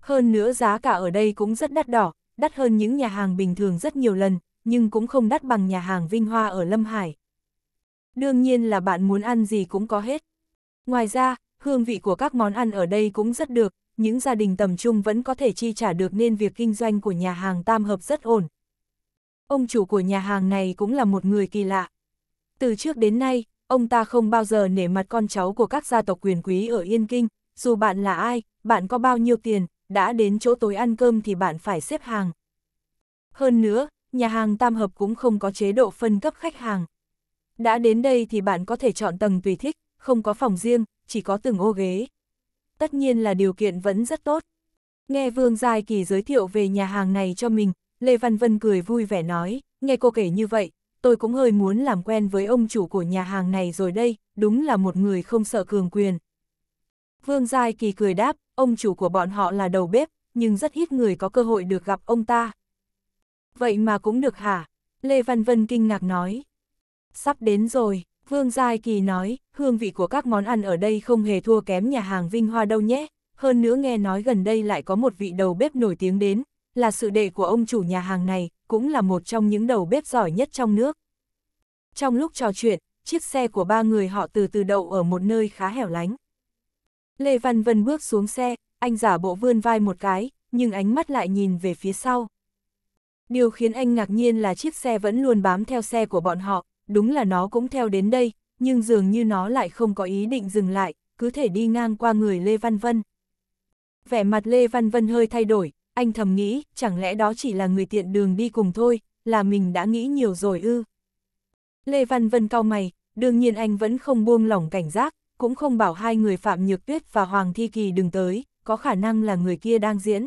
Hơn nữa giá cả ở đây cũng rất đắt đỏ, đắt hơn những nhà hàng bình thường rất nhiều lần, nhưng cũng không đắt bằng nhà hàng Vinh Hoa ở Lâm Hải. Đương nhiên là bạn muốn ăn gì cũng có hết. Ngoài ra, hương vị của các món ăn ở đây cũng rất được, những gia đình tầm trung vẫn có thể chi trả được nên việc kinh doanh của nhà hàng tam hợp rất ổn. Ông chủ của nhà hàng này cũng là một người kỳ lạ. Từ trước đến nay, ông ta không bao giờ nể mặt con cháu của các gia tộc quyền quý ở Yên Kinh, dù bạn là ai, bạn có bao nhiêu tiền, đã đến chỗ tối ăn cơm thì bạn phải xếp hàng. Hơn nữa, nhà hàng tam hợp cũng không có chế độ phân cấp khách hàng. Đã đến đây thì bạn có thể chọn tầng tùy thích, không có phòng riêng, chỉ có từng ô ghế. Tất nhiên là điều kiện vẫn rất tốt. Nghe Vương Giai Kỳ giới thiệu về nhà hàng này cho mình, Lê Văn Vân cười vui vẻ nói, nghe cô kể như vậy, tôi cũng hơi muốn làm quen với ông chủ của nhà hàng này rồi đây, đúng là một người không sợ cường quyền. Vương Giai Kỳ cười đáp, ông chủ của bọn họ là đầu bếp, nhưng rất ít người có cơ hội được gặp ông ta. Vậy mà cũng được hả? Lê Văn Vân kinh ngạc nói. Sắp đến rồi, Vương Giai Kỳ nói, hương vị của các món ăn ở đây không hề thua kém nhà hàng Vinh Hoa đâu nhé. Hơn nữa nghe nói gần đây lại có một vị đầu bếp nổi tiếng đến, là sự đệ của ông chủ nhà hàng này, cũng là một trong những đầu bếp giỏi nhất trong nước. Trong lúc trò chuyện, chiếc xe của ba người họ từ từ đậu ở một nơi khá hẻo lánh. Lê Văn Vân bước xuống xe, anh giả bộ vươn vai một cái, nhưng ánh mắt lại nhìn về phía sau. Điều khiến anh ngạc nhiên là chiếc xe vẫn luôn bám theo xe của bọn họ, đúng là nó cũng theo đến đây, nhưng dường như nó lại không có ý định dừng lại, cứ thể đi ngang qua người Lê Văn Vân. Vẻ mặt Lê Văn Vân hơi thay đổi, anh thầm nghĩ, chẳng lẽ đó chỉ là người tiện đường đi cùng thôi, là mình đã nghĩ nhiều rồi ư. Lê Văn Vân cau mày, đương nhiên anh vẫn không buông lỏng cảnh giác, cũng không bảo hai người Phạm Nhược Tuyết và Hoàng Thi Kỳ đừng tới, có khả năng là người kia đang diễn.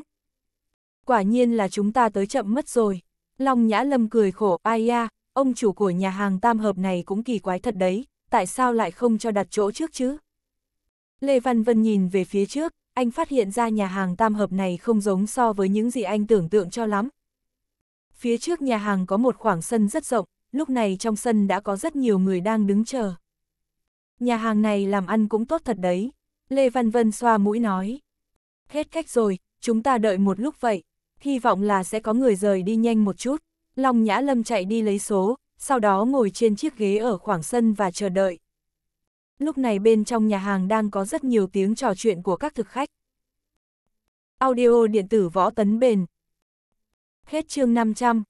Quả nhiên là chúng ta tới chậm mất rồi. Long Nhã Lâm cười khổ, ai ya, ông chủ của nhà hàng tam hợp này cũng kỳ quái thật đấy, tại sao lại không cho đặt chỗ trước chứ? Lê Văn Vân nhìn về phía trước, anh phát hiện ra nhà hàng tam hợp này không giống so với những gì anh tưởng tượng cho lắm. Phía trước nhà hàng có một khoảng sân rất rộng, lúc này trong sân đã có rất nhiều người đang đứng chờ. Nhà hàng này làm ăn cũng tốt thật đấy. Lê Văn Vân xoa mũi nói. Hết cách rồi, chúng ta đợi một lúc vậy. Hy vọng là sẽ có người rời đi nhanh một chút. Long Nhã Lâm chạy đi lấy số, sau đó ngồi trên chiếc ghế ở khoảng sân và chờ đợi. Lúc này bên trong nhà hàng đang có rất nhiều tiếng trò chuyện của các thực khách. Audio điện tử võ tấn bền. Hết chương 500.